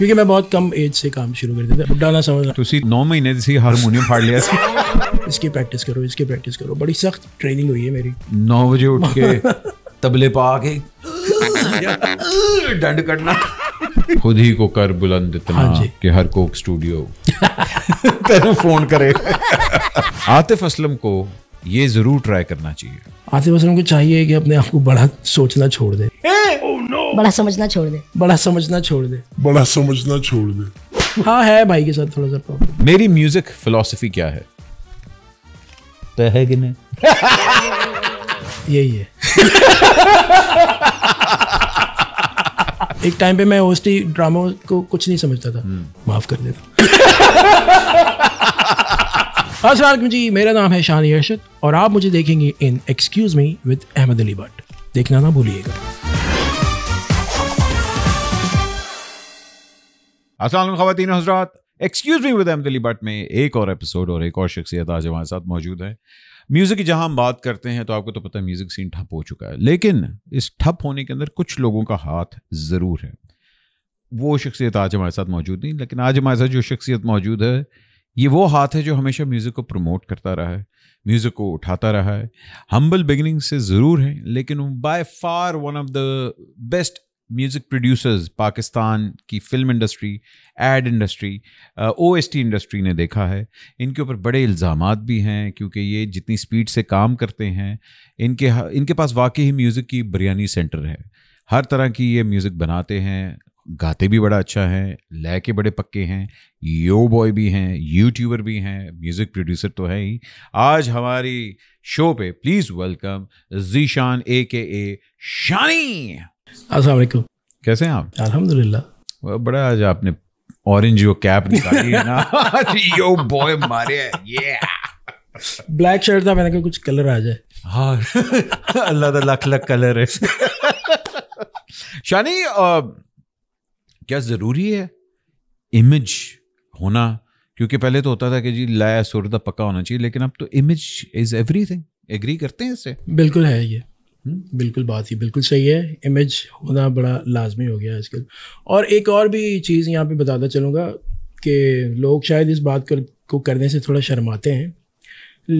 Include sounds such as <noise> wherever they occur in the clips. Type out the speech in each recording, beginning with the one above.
क्योंकि मैं बहुत कम एज से काम शुरू कर देता बुढ़ा ना समझ नौ महीने से हारमोनियम फाड़ लिया इसकी प्रैक्टिस करो इसकी प्रैक्टिस करो बड़ी सख्त ट्रेनिंग हुई है मेरी नौ बजे उठ के <laughs> तबले पा के डंड कटना खुद ही को कर बुलंद इतना हाँ कि हर कोक स्टूडियो <laughs> तेरे फोन करे आतिफ असलम को ये जरूर ट्राई करना चाहिए आतिफ असलम को चाहिए कि अपने आप को बड़ा सोचना छोड़ दे oh, no! बड़ा समझना छोड़ दे बड़ा समझना छोड़ दे बड़ा समझना छोड़ दे हाँ है भाई के साथ थोड़ा सा प्रॉब्लम मेरी म्यूजिक फिलोसफी क्या है तो है कि नहीं यही है एक टाइम पे मैं होस्टी ड्रामा को कुछ नहीं समझता था हम्म। माफ कर देता हाँ, असलम जी मेरा नाम है शानी अरशद और आप मुझे देखेंगे in excuse me with Ahmad Ali Butt देखना ना भूलिएगा असल खातन हजरात excuse me with Ahmad Ali Butt में एक और एपिसोड और एक और शख्सियत आज हमारे साथ मौजूद है म्यूज़िक की जहाँ हम बात करते हैं तो आपको तो पता है म्यूज़िक सीन ठप हो चुका है लेकिन इस ठप होने के अंदर कुछ लोगों का हाथ ज़रूर है वो शख्सियत आज हमारे साथ मौजूद नहीं लेकिन आज हमारे साथ जो शख्सियत मौजूद है ये वो हाथ है जो हमेशा म्यूज़िक को प्रमोट करता रहा है म्यूज़िक को उठाता रहा है हम्बल बिगिनिंग से ज़रूर हैं लेकिन by far one of the best music producers Pakistan की film industry ad industry O S T industry ने देखा है इनके ऊपर बड़े इल्ज़ाम भी हैं क्योंकि ये जितनी स्पीड से काम करते हैं इनके इनके पास वाकई ही म्यूज़िक की बिरयानी सेंटर है हर तरह की ये म्यूज़िक बनाते हैं गाते भी बड़ा अच्छा है लय के बड़े पक्के हैं यो बॉय भी हैं यूट्यूबर भी हैं म्यूज़िक प्रोड्यूसर तो है ही आज हमारी शो पे प्लीज़ वेलकम जीशान ए के ए शानी असलम कैसे हैं आप अल्हम्दुलिल्लाह बड़ा आज आपने ऑरेंज वो कैप निकाली है ना यो बॉय मारे ये ब्लैक शर्ट था मैंने कहा कुछ कलर आ जाए हाँ <laughs> अल्लाह तो लख लख कलर है शानी क्या ज़रूरी है इमेज होना क्योंकि पहले तो होता था कि जी लाया सुरदा पक्का होना चाहिए लेकिन अब तो इमेज इज़ एवरी एग्री करते हैं इससे बिल्कुल है ये हुँ? हम्म। बिल्कुल बात ही बिल्कुल सही है इमेज होना बड़ा लाजमी हो गया आजकल और एक और भी चीज़ यहाँ पे बताता चलूँगा कि लोग शायद इस बात कर, को करने से थोड़ा शर्माते हैं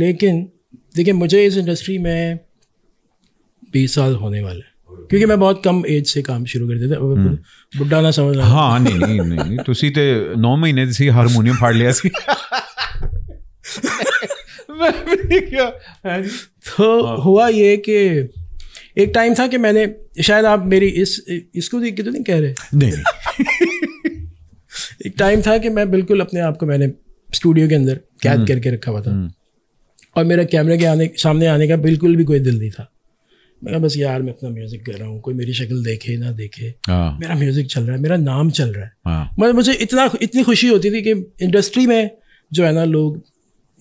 लेकिन देखिए मुझे इस इंडस्ट्री में बीस साल होने वाला है क्योंकि मैं बहुत कम एज से काम शुरू कर ਦਿੱਤਾ था हम्म। बुढ़ा ना समझ हाँ नहीं नहीं नहीं ਤੁਸੀਂ ਤੇ 9 ਮਹੀਨੇ ਦੀ ਸੀ ਹਾਰਮੋਨੀਅਮ ਫੜ ਲਿਆ तो हाँ। हुआ ये कि एक टाइम था कि मैंने शायद आप मेरी इस इसको देख के तो नहीं कह रहे नहीं <laughs> एक टाइम था कि मैं बिल्कुल अपने आप को मैंने स्टूडियो के अंदर कैद हम्म। करके रखा हुआ था हम्म। और मेरा कैमरे के आने सामने आने का बिल्कुल भी कोई दिल नहीं था मैं बस यार मैं अपना म्यूजिक कर रहा हूँ कोई मेरी शक्ल देखे ना देखे हाँ। मेरा म्यूजिक चल रहा है मेरा नाम चल रहा है मतलब मुझे इतना इतनी खुशी होती थी कि इंडस्ट्री में जो है ना लोग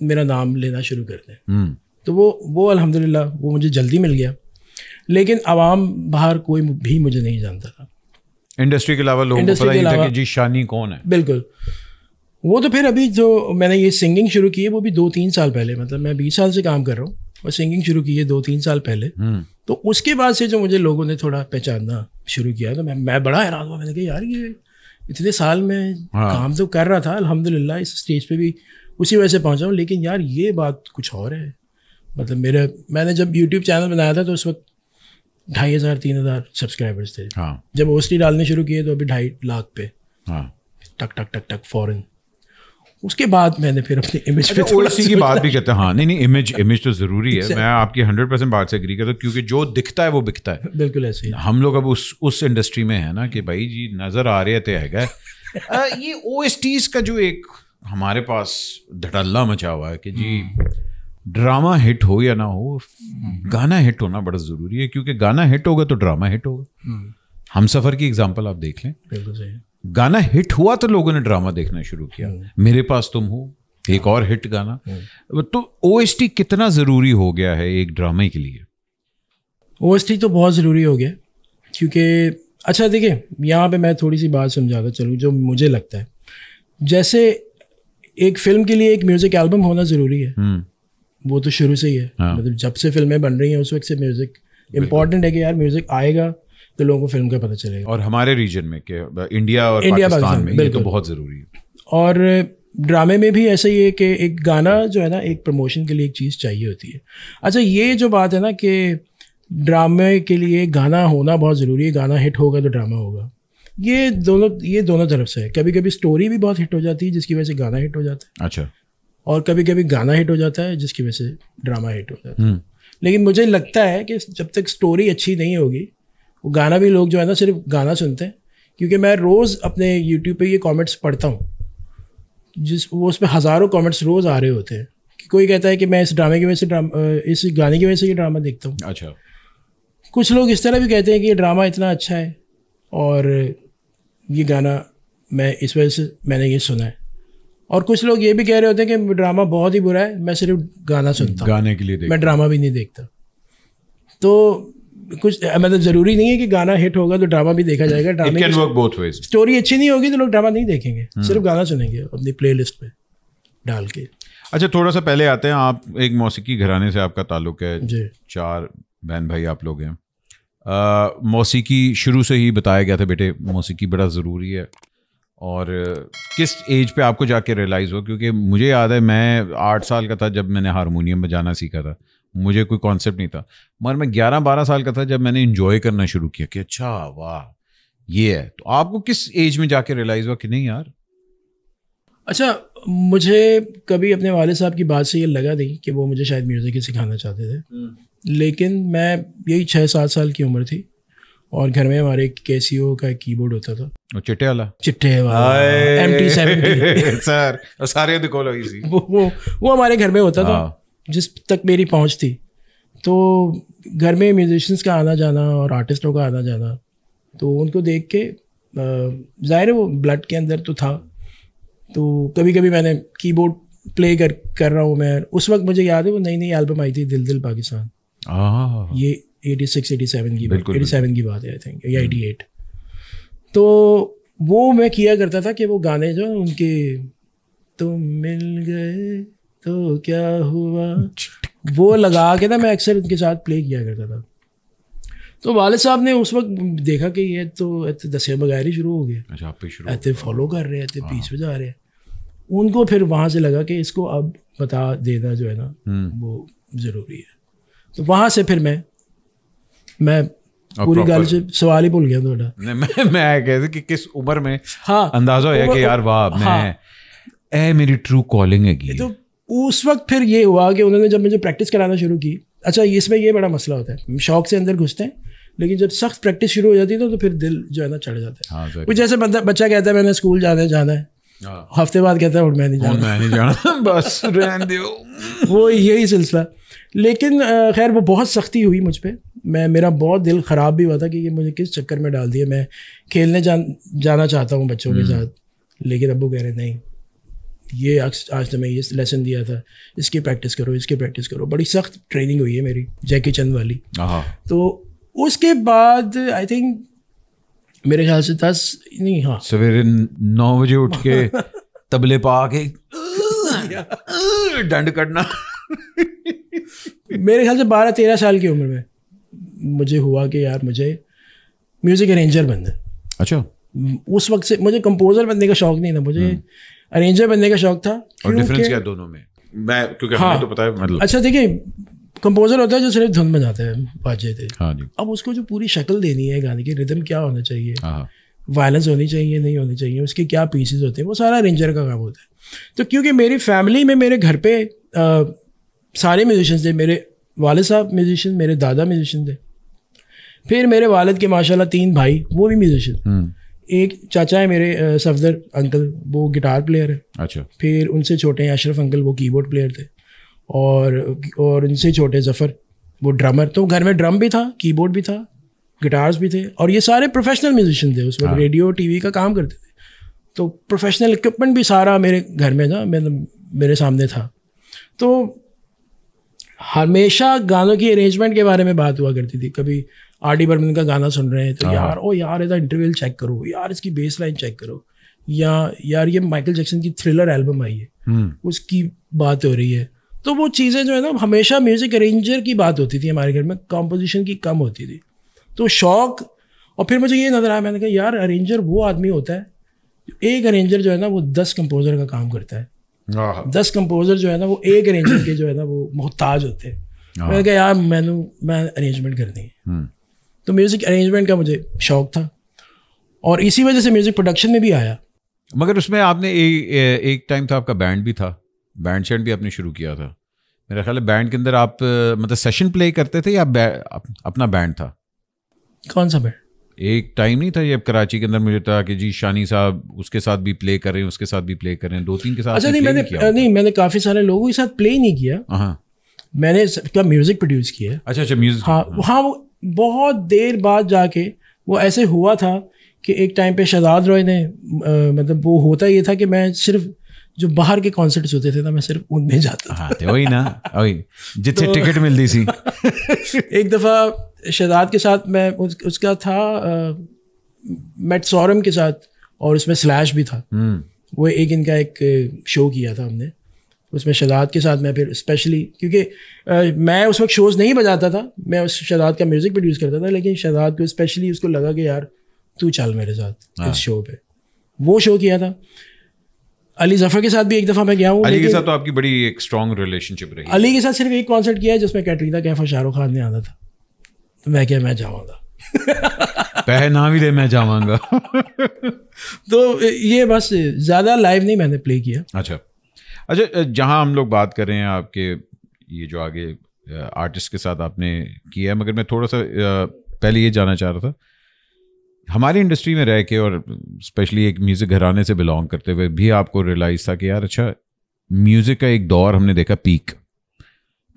मेरा नाम लेना शुरू कर दें हम्म। तो वो वो अलहमदिल्ला वो मुझे जल्दी मिल गया लेकिन आवाम बाहर कोई भी मुझे नहीं जानता था इंडस्ट्री के अलावा लोगों को पता था कि जी शानी कौन है बिल्कुल वो तो फिर अभी जो मैंने ये सिंगिंग शुरू की है वो भी दो तीन साल पहले मतलब मैं बीस साल से काम कर रहा हूँ और सिंगिंग शुरू की है दो तीन साल पहले हम्म। तो उसके बाद से जो मुझे लोगों ने थोड़ा पहचानना शुरू किया तो मैं मैं बड़ा हैरान हुआ मैंने कहा यार ये इतने साल में हाँ। काम तो कर रहा था अल्हम्दुलिल्लाह इस स्टेज पे भी उसी वजह से पहुंचा हूँ लेकिन यार ये बात कुछ और है मतलब मेरे मैंने जब यूट्यूब चैनल बनाया था तो उस वक्त ढाई हज़ार तीन हज़ार सब्सक्राइबर्स थे हाँ। जब ओस्टी डालने शुरू किए तो अभी ढाई लाख पे हाँ। टक टक टक टक फॉरन उसके बाद मैंने फिर अपनी इमेज अच्छा, पे ओएसी की बात भी कहते हैं हाँ नहीं नहीं इमेज इमेज तो ज़रूरी है मैं आपकी हंड्रेड परसेंट बात से एग्री करता हूँ क्योंकि जो दिखता है वो बिकता है बिल्कुल ऐसे ही हम लोग अब उस उस इंडस्ट्री में है ना कि भाई जी नज़र आ रहे थे तो है <laughs> ये ओ का जो एक हमारे पास धड़ल्ला मचा हुआ है कि जी ड्रामा हम्म। हिट हो या ना हो हम्म। गाना हिट होना बड़ा ज़रूरी है क्योंकि गाना हिट होगा तो ड्रामा हिट होगा हम्म। हम सफ़र की एग्जाम्पल आप देख लें बिल्कुल सही गाना हिट हुआ तो लोगों ने ड्रामा देखना शुरू किया हम्म। मेरे पास तुम हो एक और हिट गाना हम्म। तो ओ कितना ज़रूरी हो गया है एक ड्रामे के लिए ओ तो बहुत ज़रूरी हो गया क्योंकि अच्छा देखिए यहाँ पे मैं थोड़ी सी बात समझाता चलूँ जो मुझे लगता है जैसे एक फिल्म के लिए एक म्यूज़िक एल्बम होना ज़रूरी है हम्म। वो तो शुरू से ही है हाँ। मतलब जब से फिल्में बन रही हैं उस वक्त से म्यूज़िक इम्पॉर्टेंट है कि यार म्यूज़िक आएगा तो लोगों को फिल्म का पता चलेगा और हमारे रीजन में के इंडिया uh, और इंडिया पाकिस्तान में ये तो बहुत ज़रूरी है और ड्रामे में भी ऐसा ही है कि एक गाना जो है ना एक प्रमोशन के लिए एक चीज़ चाहिए होती है अच्छा ये जो बात है ना कि ड्रामे के लिए गाना होना बहुत ज़रूरी है गाना हिट होगा तो ड्रामा होगा ये दोनों ये दोनों तरफ से है कभी कभी स्टोरी भी बहुत हिट हो जाती है जिसकी वजह से गाना हिट हो जाता है अच्छा और कभी कभी गाना हिट हो जाता है जिसकी वजह से ड्रामा हिट हो जाता है हम्म। लेकिन मुझे लगता है कि जब तक स्टोरी अच्छी नहीं होगी वो गाना भी लोग जो है ना सिर्फ गाना सुनते हैं क्योंकि मैं रोज़ अपने यूट्यूब पे ये कमेंट्स पढ़ता हूँ जिस वो उस पर हज़ारों कमेंट्स रोज़ आ रहे होते हैं कि कोई कहता है कि मैं इस ड्रामे की वजह से ड्रामा इस गाने की वजह से ये ड्रामा देखता हूँ अच्छा कुछ लोग इस तरह भी कहते हैं कि ये ड्रामा इतना अच्छा है और ये गाना मैं इस वजह से मैंने ये सुना है और कुछ लोग ये भी कह रहे होते हैं कि ड्रामा बहुत ही बुरा है मैं सिर्फ गाना सुनता गाने के लिए मैं ड्रामा भी नहीं देखता तो कुछ मतलब जरूरी नहीं है कि गाना हिट होगा तो ड्रामा भी देखा जाएगा drama can work both ways story अच्छी नहीं होगी तो लोग ड्रामा नहीं देखेंगे hmm. सिर्फ गाना सुनेंगे अपनी प्लेलिस्ट में डाल के अच्छा थोड़ा सा पहले आते हैं आप एक मौसीकी घराने से आपका ताल्लुक है जी चार बहन भाई आप लोग हैं मौसीकी शुरू से ही बताया गया था बेटे मौसीकी बड़ा ज़रूरी है और किस एज पे आपको जाके रियलाइज़ हो क्योंकि मुझे याद है मैं आठ साल का था जब मैंने हारमोनियम बजाना सीखा था मुझे कोई कॉन्सेप्ट नहीं था मगर मैं ग्यारह बारह साल का था जब मैंने इन्जॉय करना शुरू किया कि अच्छा वाह ये है तो आपको किस एज में जाके रियलाइज हुआ कि नहीं यार अच्छा मुझे कभी अपने वाले साहब की बात से ये लगा नहीं कि वो मुझे शायद म्यूज़िक ही सिखाना चाहते थे हम्म। लेकिन मैं यही छः सात साल की उम्र थी और घर में हमारे के सी ओ का कीबोर्ड होता था और चिट्टे वाला चिट्टे वाला एम टी सेवन सर <laughs> सारे दिखो लो इसी वो वो हमारे घर में होता था हाँ। जिस तक मेरी पहुंच थी तो घर में म्यूजिशंस का आना जाना और आर्टिस्टों का आना जाना तो उनको देख के ज़ाहिर है वो ब्लड के अंदर तो था तो कभी कभी मैंने कीबोर्ड प्ले कर कर रहा हूँ मैं उस वक्त मुझे याद है वो नई नई एल्बम आई थी दिल दिल पाकिस्तान ये एटी सिक्स एटी सेवन की एटी सेवन की बात है आई थिंक या एटी एट तो वो मैं किया करता था कि वो गाने जो उनके तुम मिल गए तो क्या हुआ <laughs> वो लगा के ना मैं अक्सर उनके साथ प्ले किया करता था तो वाले साहब ने उस वक्त देखा कि ये तो दसिया बगैर ही शुरू हो गया अच्छा ऐसे फॉलो कर रहे हैं ऐसे हाँ। पीस जा रहे हैं उनको फिर वहाँ से लगा कि इसको अब बता देना जो है ना हम्म। वो ज़रूरी है तो वहाँ से फिर मैं मैं पूरी गल से सवाल ही भूल गया थोड़ा मैं मैं कहते कि किस उम्र में हाँ अंदाजा होया कि यार वाह मैं ए हाँ। मेरी ट्रू कॉलिंग है तो उस वक्त फिर ये हुआ कि उन्होंने जब मुझे प्रैक्टिस कराना शुरू की अच्छा इसमें ये बड़ा मसला होता है शौक से अंदर घुसते हैं लेकिन जब सख्त प्रैक्टिस शुरू हो जाती है तो, तो, फिर दिल जो है ना चढ़ जाता है हाँ, जैसे बंदा बच्चा कहता है मैंने स्कूल जाना है जाना है हाँ। हफ्ते बाद कहता है और मैं नहीं जाना मैं नहीं जाना <laughs> बस <laughs> रहने दो वो यही सिलसिला लेकिन खैर वो बहुत सख्ती हुई मुझ पर मैं मेरा बहुत दिल ख़राब भी हुआ था कि ये मुझे किस चक्कर में डाल दिया मैं खेलने जाना चाहता हूँ बच्चों के हम्म। साथ लेकिन अबू कह रहे नहीं ये आज तक तुम्हें ये लेसन दिया था इसकी प्रैक्टिस करो इसकी प्रैक्टिस करो बड़ी सख्त ट्रेनिंग हुई है मेरी जैकी चंद वाली तो उसके बाद आई थिंक मेरे ख्याल से दस नहीं हाँ सवेरे नौ बजे उठ के <laughs> तबले पा के डंड करना मेरे ख्याल से बारह तेरह साल की उम्र में मुझे हुआ कि यार मुझे म्यूज़िक अरेंजर बनना अच्छा उस वक्त से मुझे कंपोज़र बनने का शौक नहीं था मुझे हम्म। अरेंजर बनने का शौक था और डिफरेंस क्या दोनों में मैं क्योंकि हाँ, तो पता है मतलब अच्छा देखिए कंपोजर होता है जो सिर्फ धुन में जाते हैं बाजे थे हाँ जी अब उसको जो पूरी शक्ल देनी है गाने की रिदम क्या होना चाहिए वायलेंस हाँ, हाँ। होनी चाहिए नहीं होनी चाहिए उसके क्या पीसेज होते हैं वो सारा अरेंजर का काम होता है तो क्योंकि मेरी फैमिली में मेरे घर पे सारे म्यूजिशियंस थे मेरे वालद साहब म्यूजिशियन मेरे दादा म्यूजिशियन थे फिर मेरे वालद के माशाल्लाह तीन भाई वो भी म्यूजिशियन हम्म। एक चाचा है मेरे सफदर अंकल वो गिटार प्लेयर है अच्छा फिर उनसे छोटे हैं अशरफ अंकल वो कीबोर्ड प्लेयर थे और और उनसे छोटे जफ़र वो ड्रमर तो घर में ड्रम भी था कीबोर्ड भी था गिटार्स भी थे और ये सारे प्रोफेशनल म्यूजिशियन थे उसमें वक्त रेडियो टीवी का काम करते थे तो प्रोफेशनल इक्विपमेंट भी सारा मेरे घर में था मैं मतलब मेरे सामने था तो हमेशा गानों की अरेंजमेंट के बारे में बात हुआ करती थी कभी आर डी बर्मन का गाना सुन रहे हैं तो हाँ। यार ओ यार ऐसा इंटरव्यूल चेक करो यार इसकी बेस लाइन चेक करो या यार ये माइकल जैक्सन की थ्रिलर एल्बम आई है हम्म। उसकी बात हो रही है तो वो चीज़ें जो है ना हमेशा म्यूज़िक अरेंजर की बात होती थी हमारे घर में कंपोजिशन की कम होती थी तो शौक और फिर मुझे ये नज़र आया मैंने कहा यार अरेंजर वो आदमी होता है एक अरेंजर जो है ना वो दस कंपोजर का काम करता है दस कंपोजर जो है ना वो एक अरेंजर के जो है ना वो मोहताज होते हैं मैंने कहा यार मैनू मैं अरेंजमेंट करनी है हम्म। तो म्यूज़िक अरेंजमेंट का मुझे शौक था और इसी वजह से म्यूज़िक प्रोडक्शन में भी आया मगर उसमें आपने ए, ए, एक टाइम था तो आपका बैंड भी था बैंड शैंड भी आपने शुरू किया था मेरा ख्याल है बैंड के अंदर आप मतलब सेशन प्ले करते थे या बै, अप, अपना बैंड था कौन सा बैंड एक टाइम नहीं था ये कराची के अंदर मुझे था कि जी शानी साहब उसके साथ भी प्ले कर रहे हैं उसके साथ भी प्ले कर रहे हैं दो तीन के साथ अच्छा नहीं मैंने नहीं, नहीं मैंने काफ़ी सारे लोगों के साथ प्ले नहीं किया हाँ मैंने क्या म्यूज़िक प्रोड्यूस किया अच्छा अच्छा म्यूज़िक हाँ हाँ वो बहुत देर बाद जाके वो ऐसे हुआ था कि एक टाइम पे शहजाद रॉय ने आ, मतलब वो होता ये था कि मैं सिर्फ जो बाहर के कॉन्सर्ट्स होते थे ना मैं सिर्फ उनमें जाता हाँ, था वही ना वही जितने तो, टिकट मिलती थी <laughs> एक दफ़ा शहजाद के साथ मैं उस, उसका था सौरम के साथ और उसमें स्लैश भी था हम्म। वो एक इनका एक शो किया था हमने उसमें शदात के साथ मैं फिर स्पेशली क्योंकि मैं उस वक्त शोज़ नहीं बजाता था मैं उस शदात का म्यूज़िक प्रोड्यूस करता था लेकिन शदात को स्पेशली उसको लगा कि यार तू चल मेरे साथ इस शो हाँ। पे वो शो किया था अली जफर के साथ भी एक दफ़ा मैं गया हूँ अली के साथ तो आपकी बड़ी एक स्ट्रॉन्ग रिलेशनशिप रही अली के साथ सिर्फ एक कॉन्सर्ट किया है जिसमें कैटरीना कैफ और शाहरुख खान ने आना था तो मैं क्या मैं जाऊँगा <laughs> पहना भी दे मैं जाऊँगा <laughs> तो ये बस ज़्यादा लाइव नहीं मैंने प्ले किया अच्छा अच्छा जहाँ हम लोग बात कर रहे हैं आपके ये जो आगे आर्टिस्ट के साथ आपने किया है मगर मैं थोड़ा सा पहले ये जानना चाह रहा था हमारी इंडस्ट्री में रह के और स्पेशली एक म्यूज़िक घराने से बिलोंग करते हुए भी आपको रियलाइज़ था कि यार अच्छा म्यूज़िक का एक दौर हमने देखा पीक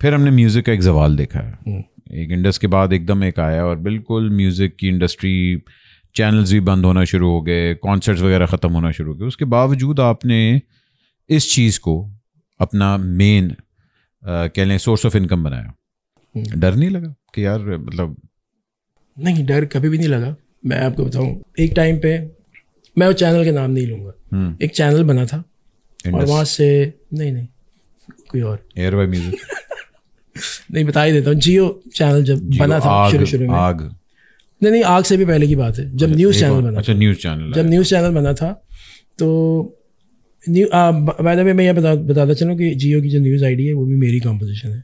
फिर हमने म्यूज़िक का एक जवाल देखा है हम्म। एक इंडस के बाद एकदम एक आया और बिल्कुल म्यूज़िक की इंडस्ट्री चैनल्स भी बंद होना शुरू हो गए कॉन्सर्ट्स वगैरह ख़त्म होना शुरू हो गए उसके बावजूद आपने इस चीज़ को अपना मेन कह लें सोर्स ऑफ इनकम बनाया हम्म। डर नहीं लगा कि यार मतलब नहीं डर कभी भी नहीं लगा मैं आपको बताऊं एक टाइम पे मैं वो चैनल के नाम नहीं लूंगा हम्म। एक चैनल बना था और वहां से नहीं नहीं कोई और एयर वाई म्यूजिक नहीं बता ही देता हूँ जियो चैनल जब जियो बना था शुरू शुरू में आग नहीं नहीं आग से भी पहले की बात है जब न्यूज़ अच्छा, चैनल बना अच्छा न्यूज़ चैनल जब न्यूज़ अच्छा। चैनल बना था तो न्यू बाय द वे मैं ये बता बताता चलूँ कि जियो की जो न्यूज़ आईडी है वो भी मेरी कंपोजिशन है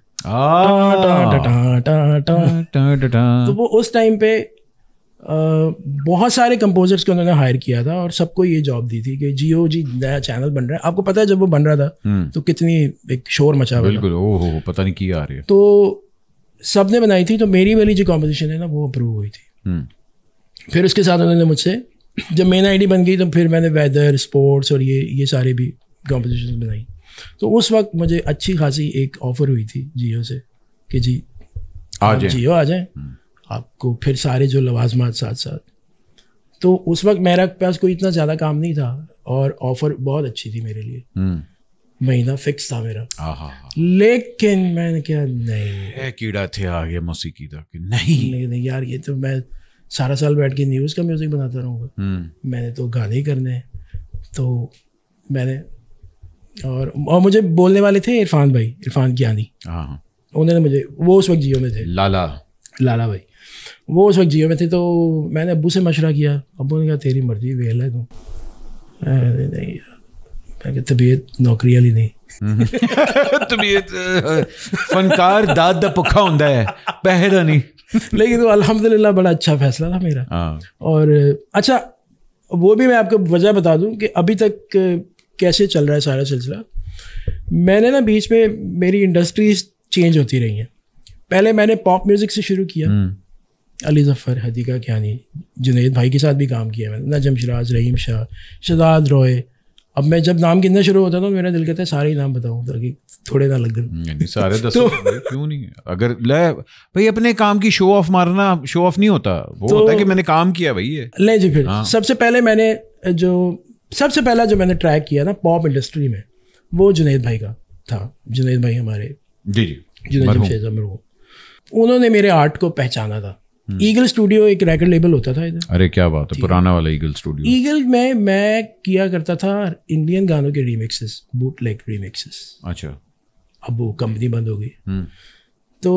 तो वो उस टाइम पे uh, बहुत सारे कंपोजर्स को उन्होंने हायर किया था और सबको ये जॉब दी थी कि जियो जी नया चैनल बन रहा है आपको पता है जब वो बन रहा था हम्म। तो कितनी एक शोर मचा हुआ बिल्कुल पता नहीं किया आ रही है तो सब ने बनाई थी तो मेरी वाली जो कॉम्पोजिशन है ना वो अप्रूव हुई थी हम्म। फिर उसके साथ उन्होंने मुझसे जब मेन आईडी बन गई तो फिर मैंने वेदर स्पोर्ट्स और ये ये सारे भी कॉम्पोजिशन बनाई तो उस वक्त मुझे अच्छी खासी एक ऑफर हुई थी जियो से कि जी जियो आ जाए हम्म। आपको फिर सारे जो लवाजमात साथ साथ तो उस वक्त मेरा पास कोई इतना ज़्यादा काम नहीं था और ऑफर बहुत अच्छी थी मेरे लिए हम्म। महीना फिक्स था मेरा लेकिन मैंने क्या नहीं कीड़ा थे आगे मौसीकी नहीं नहीं यार ये तो मैं सारा साल बैठ के न्यूज़ का म्यूज़िक बनाता रहूँगा हम्म। मैंने तो गाने करने हैं तो मैंने और और मुझे बोलने वाले थे इरफान भाई इरफान ज्ञानी हाँ। उन्होंने मुझे वो उस वक्त जियो में थे लाला लाला भाई वो उस वक्त जियो में थे तो मैंने अबू से मशरा किया अबू ने कहा तेरी मर्जी वेल है तू नहीं यार तबीयत नौकरी वाली नहीं <laughs> तबीयत फनकार दाद ਦਾ पुखा होंगे पहरा नहीं लेकिन तो अलहमदिल्ला बड़ा अच्छा फैसला था मेरा हाँ। और अच्छा वो भी मैं आपको वजह बता दूं कि अभी तक कैसे चल रहा है सारा सिलसिला मैंने ना बीच में मेरी इंडस्ट्रीज चेंज होती रही हैं पहले मैंने पॉप म्यूज़िक से शुरू किया हम्म। अली जफ़र हदीका क्या जुनेद भाई के साथ भी काम किया मैंने नजम शराज रहीम शाह शदाद रॉय अब मैं जब नाम गिनना शुरू होता था तो मेरा दिल कहता है सारे ही नाम बताऊँ ताकि थोड़े ना लग गए सारे <laughs> दस तो, क्यों नहीं अगर भाई अपने काम की शो ऑफ मारना शो ऑफ नहीं होता वो तो, होता है कि मैंने काम किया भाई ये ले जी फिर हाँ। सबसे पहले मैंने जो सबसे पहला जो मैंने ट्रैक किया ना पॉप इंडस्ट्री में वो जुनेद भाई का था जुनेद भाई हमारे जी जी जुनेद उन्होंने मेरे आर्ट को पहचाना था ईगल हम्म। स्टूडियो एक रेकर्ड लेबल होता था इधर अरे क्या बात है पुराना वाला ईगल स्टूडियो ईगल में मैं किया करता था इंडियन गानों के रीमिक्सेस बूट लेग रीमिक्सेस अच्छा अब वो कंपनी बंद हो गई हम्म। तो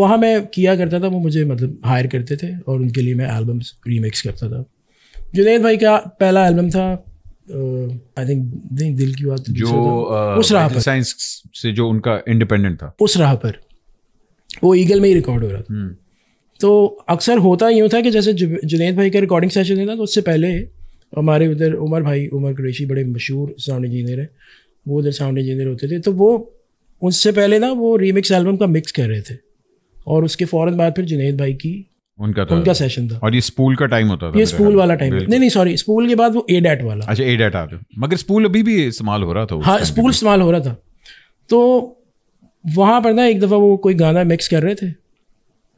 वहाँ मैं किया करता था वो मुझे मतलब हायर करते थे और उनके लिए मैं एल्बम्स रीमिक्स करता था जुनेद भाई का पहला एल्बम था आई uh, थिंक नहीं दिल की बात जो uh, उस राह पर साइंस से जो उनका इंडिपेंडेंट था उस राह पर वो ईगल में ही रिकॉर्ड हो रहा था हम्म। तो अक्सर होता यूँ था कि जैसे जुनेद भाई का रिकॉर्डिंग सेशन ना तो उससे पहले हमारे उधर उमर भाई उमर कुरेशी बड़े मशहूर साउंड इंजीनियर हैं वो उधर साउंड इंजीनियर होते थे तो वो उससे पहले ना वो रीमिक्स एल्बम का मिक्स कर रहे थे और उसके फ़ौरन बाद फिर जुनेद भाई की उनका था उनका सेशन था और ये स्पूल का टाइम होता था ये स्पूल वाला टाइम नहीं नहीं सॉरी स्पूल के बाद वो ए डेट वाला अच्छा ए डेट आ रहा मगर स्पूल अभी भी इस्तेमाल हो रहा था हाँ स्पूल इस्तेमाल हो रहा था तो वहाँ पर ना एक दफ़ा वो कोई गाना मिक्स कर रहे थे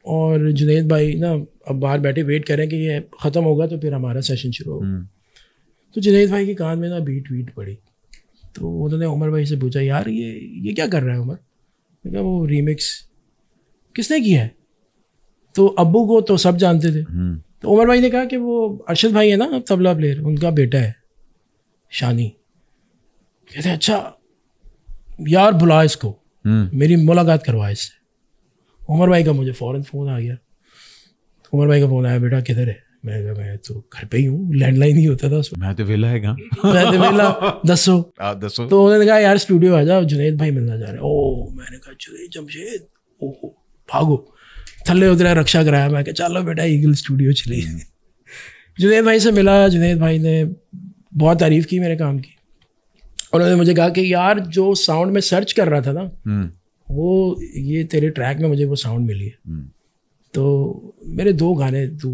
और जुनेद भाई ना अब बाहर बैठे वेट करें कि ये ख़त्म होगा तो फिर हमारा सेशन शुरू होगा हम्म। तो जुनेद भाई के कान में ना बीट वीट पड़ी तो उन्होंने उमर भाई से पूछा यार ये ये क्या कर रहा है उमर मैंने कहा वो रीमिक्स किसने किया है तो अबू को तो सब जानते थे हम्म। तो उमर भाई ने कहा कि वो अरशद भाई है ना तबला प्लेयर उनका बेटा है शानी कहते अच्छा यार बुला इसको हम्म। मेरी मुलाकात करवाए इससे उमर भाई का मुझे फ़ौरन फ़ोन आ गया उमर भाई का फ़ोन आया बेटा किधर है मैं कहा मैं तो घर पे ही हूँ लैंडलाइन ही होता था मैं तो वेला है मैं तो वेला दसो आ, <laughs> हाँ, दसो तो उन्होंने कहा यार स्टूडियो आ जाओ जुनेद भाई मिलना जा रहे ओ मैंने कहा जुनेद जमशेद ओ भागो थल्ले उतरा रक्षा कराया मैं कहा चलो बेटा ईगल स्टूडियो चले जुनेद भाई से मिला जुनेद भाई ने बहुत तारीफ की मेरे काम की उन्होंने मुझे कहा कि यार जो साउंड में सर्च कर रहा था ना हम्म। वो ये तेरे ट्रैक में मुझे वो साउंड मिली है हम्म। तो मेरे दो गाने तू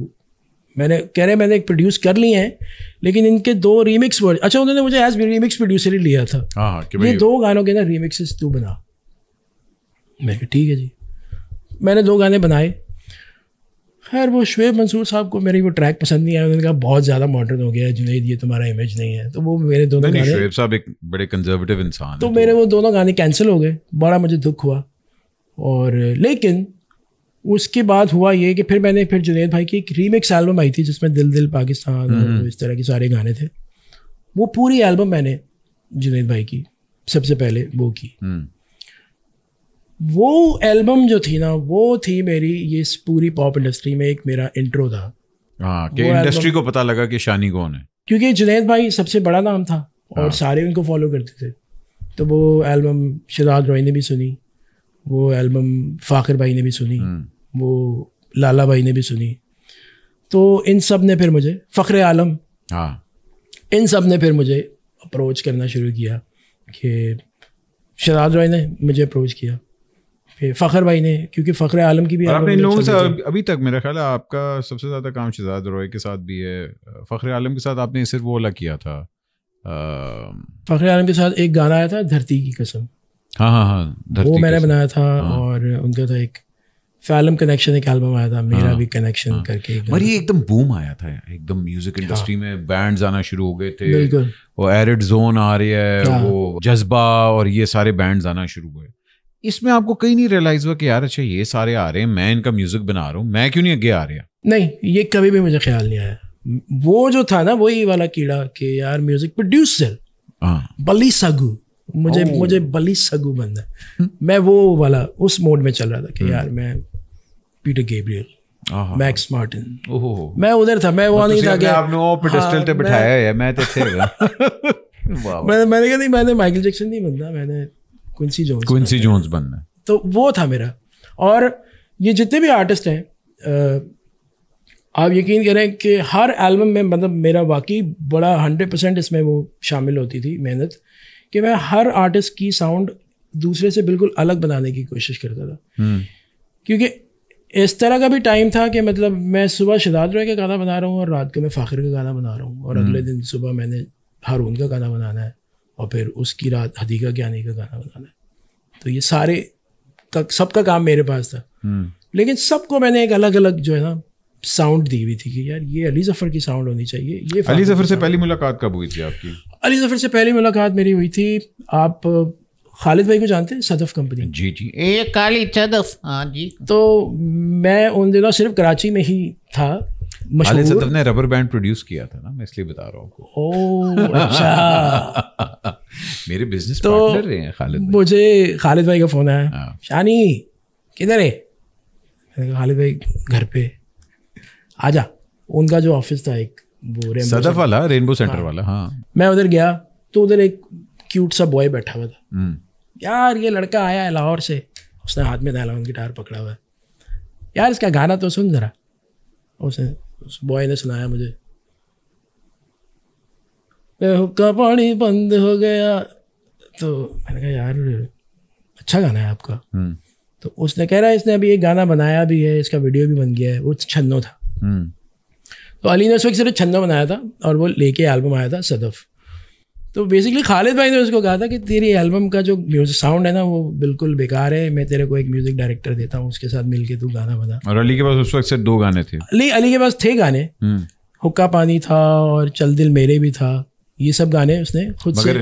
मैंने कह रहे मैंने प्रोड्यूस कर लिए हैं लेकिन इनके दो रीमिक्स वर्ड अच्छा उन्होंने मुझे एज रीमिक्स प्रोड्यूसर ही लिया था आ, हाँ, हाँ, ये दो गानों के ना रीमिक्स तू बना मैं ठीक है जी मैंने दो गाने बनाए खैर वो शुएब मंसूर साहब को मेरी वो ट्रैक पसंद नहीं आया उन्होंने कहा बहुत ज़्यादा मॉडर्न हो गया जुनेद ये तुम्हारा इमेज नहीं है तो वो मेरे दोनों गाने शुएब साहब एक बड़े कंजर्वेटिव इंसान तो, तो मेरे वो दोनों गाने कैंसिल हो गए बड़ा मुझे दुख हुआ और लेकिन उसके बाद हुआ ये कि फिर मैंने फिर जुनेद भाई की एक रीमेक्स एल्बम आई थी जिसमें दिल दिल पाकिस्तान हम्म। इस तरह के सारे गाने थे वो पूरी एल्बम मैंने जुनेद भाई की सबसे पहले वो की हम्म। वो एल्बम जो थी ना वो थी मेरी ये इस पूरी पॉप इंडस्ट्री में एक मेरा इंट्रो था हाँ, कि इंडस्ट्री को पता लगा कि शानी कौन है क्योंकि जुनेद भाई सबसे बड़ा नाम था और हाँ। सारे उनको फॉलो करते थे तो वो एल्बम शिदाज रॉय ने भी सुनी वो एल्बम फाखिर भाई ने भी सुनी हम्म। वो लाला भाई ने भी सुनी तो इन सब ने फिर मुझे फ़ख्र आलम हाँ इन सब ने फिर मुझे अप्रोच करना शुरू किया कि शराज रॉय ने मुझे अप्रोच किया फिर फ़खर भाई ने क्योंकि फ़खर आलम की भी आपने इन लोगों से अभी तक मेरा ख्याल है आपका सबसे ज़्यादा काम शहजाद रॉय के साथ भी है फ़खर आलम के साथ आपने सिर्फ वो वाला किया था फ़खर आलम के साथ एक गाना आया था धरती की कसम हाँ हाँ हाँ वो मैंने बनाया था हाँ। और उनका था एक फैलम कनेक्शन एक एल्बम आया था मेरा हाँ, भी कनेक्शन हाँ, करके और ये एकदम बूम आया था एकदम म्यूजिक इंडस्ट्री हाँ, में बैंड्स आना शुरू हो गए थे वो एरिड जोन आ रही है हाँ, वो जज्बा और ये सारे बैंड्स आना शुरू हुए इसमें आपको कहीं नहीं रियलाइज हुआ कि यार अच्छा ये सारे आ रहे हैं मैं इनका म्यूजिक बना रहा हूँ मैं क्यों नहीं आगे आ रहा नहीं ये कभी भी मुझे ख्याल नहीं आया वो जो था ना वही वाला कीड़ा कि यार म्यूजिक प्रोड्यूसर हाँ। बली सगू मुझे मुझे बली सगू बंद है हम्म। मैं वो वाला उस मोड में चल रहा था कि हम्म। यार मैं पीटर गेब्रियल मैक्स मार्टिन मैं उधर था मैं वो तो नहीं था कि आपने वो पेडेस्टल हाँ, पे बिठाया है मैं तो थे <laughs> <laughs> मैं मैंने कहा नहीं मैंने माइकल जैक्सन नहीं बनना मैंने क्विंसी जोन्स क्विंसी जोन्स बनना तो वो था मेरा और ये जितने भी आर्टिस्ट हैं आप यकीन करें कि हर एल्बम में मतलब मेरा वाकई बड़ा हंड्रेड परसेंट इसमें वो शामिल होती थी मेहनत कि मैं हर आर्टिस्ट की साउंड दूसरे से बिल्कुल अलग बनाने की कोशिश करता था हम्म। क्योंकि इस तरह का भी टाइम था कि मतलब मैं सुबह शिदाद रॉय का गाना बना रहा हूँ और रात को मैं फ़ाखिर का गाना बना रहा हूँ और हम्म। अगले दिन सुबह मैंने हारून का गाना बनाना है और फिर उसकी रात हदीका ज्ञानी का गाना बनाना है तो ये सारे का सबका काम मेरे पास था हम्म। लेकिन सबको मैंने एक अलग अलग जो है ना साउंड दी हुई थी कि यार ये अली जफर की साउंड होनी चाहिए ये अली जफर से पहली मुलाकात कब हुई थी आपकी अली जफर से पहली मुलाकात मेरी हुई थी आप खालिद भाई को जानते हैं सदफ कंपनी जी जी ए काली सदफ हाँ जी तो मैं उन दिनों सिर्फ कराची में ही था मशहूर सतफ ने रबर बैंड प्रोड्यूस किया था ना मैं इसलिए बता रहा हूँ ओ अच्छा <laughs> मेरे बिजनेस तो पार्टनर रहे हैं खालिद मुझे खालिद भाई का फ़ोन आया हाँ। शानी किधर है खालिद भाई घर पे आजा उनका जो ऑफिस था एक वो सदफ वाला रेनबो सेंटर हाँ। वाला हाँ मैं उधर गया तो उधर एक क्यूट सा बॉय बैठा हुआ था हम्म। यार ये लड़का आया है लाहौर से उसने हाथ में था गिटार पकड़ा हुआ है यार इसका गाना तो सुन ज़रा उसने उस बॉय ने सुनाया मुझे हुक्का पानी बंद हो गया तो मैंने कहा यार अच्छा गाना है आपका हम्म। तो उसने कह रहा है इसने अभी एक गाना बनाया भी है इसका वीडियो भी बन गया है वो छन्नो था हम्म। तो अली ने उस वक्त सिर्फ छन्नो बनाया था और वो लेके एल्बम आया था सदफ तो बेसिकली खालिद भाई ने उसको कहा था कि तेरी एल्बम का जो म्यूजिक साउंड है ना वो बिल्कुल बेकार है मैं तेरे को एक म्यूजिक डायरेक्टर देता हूँ उसके साथ मिलके तू गाना बना और अली के पास उस वक्त से दो गाने थे अली अली के पास थे गाने हम्म। हुक्का पानी था और चल दिल मेरे भी था ये सब गाने उसने खुद से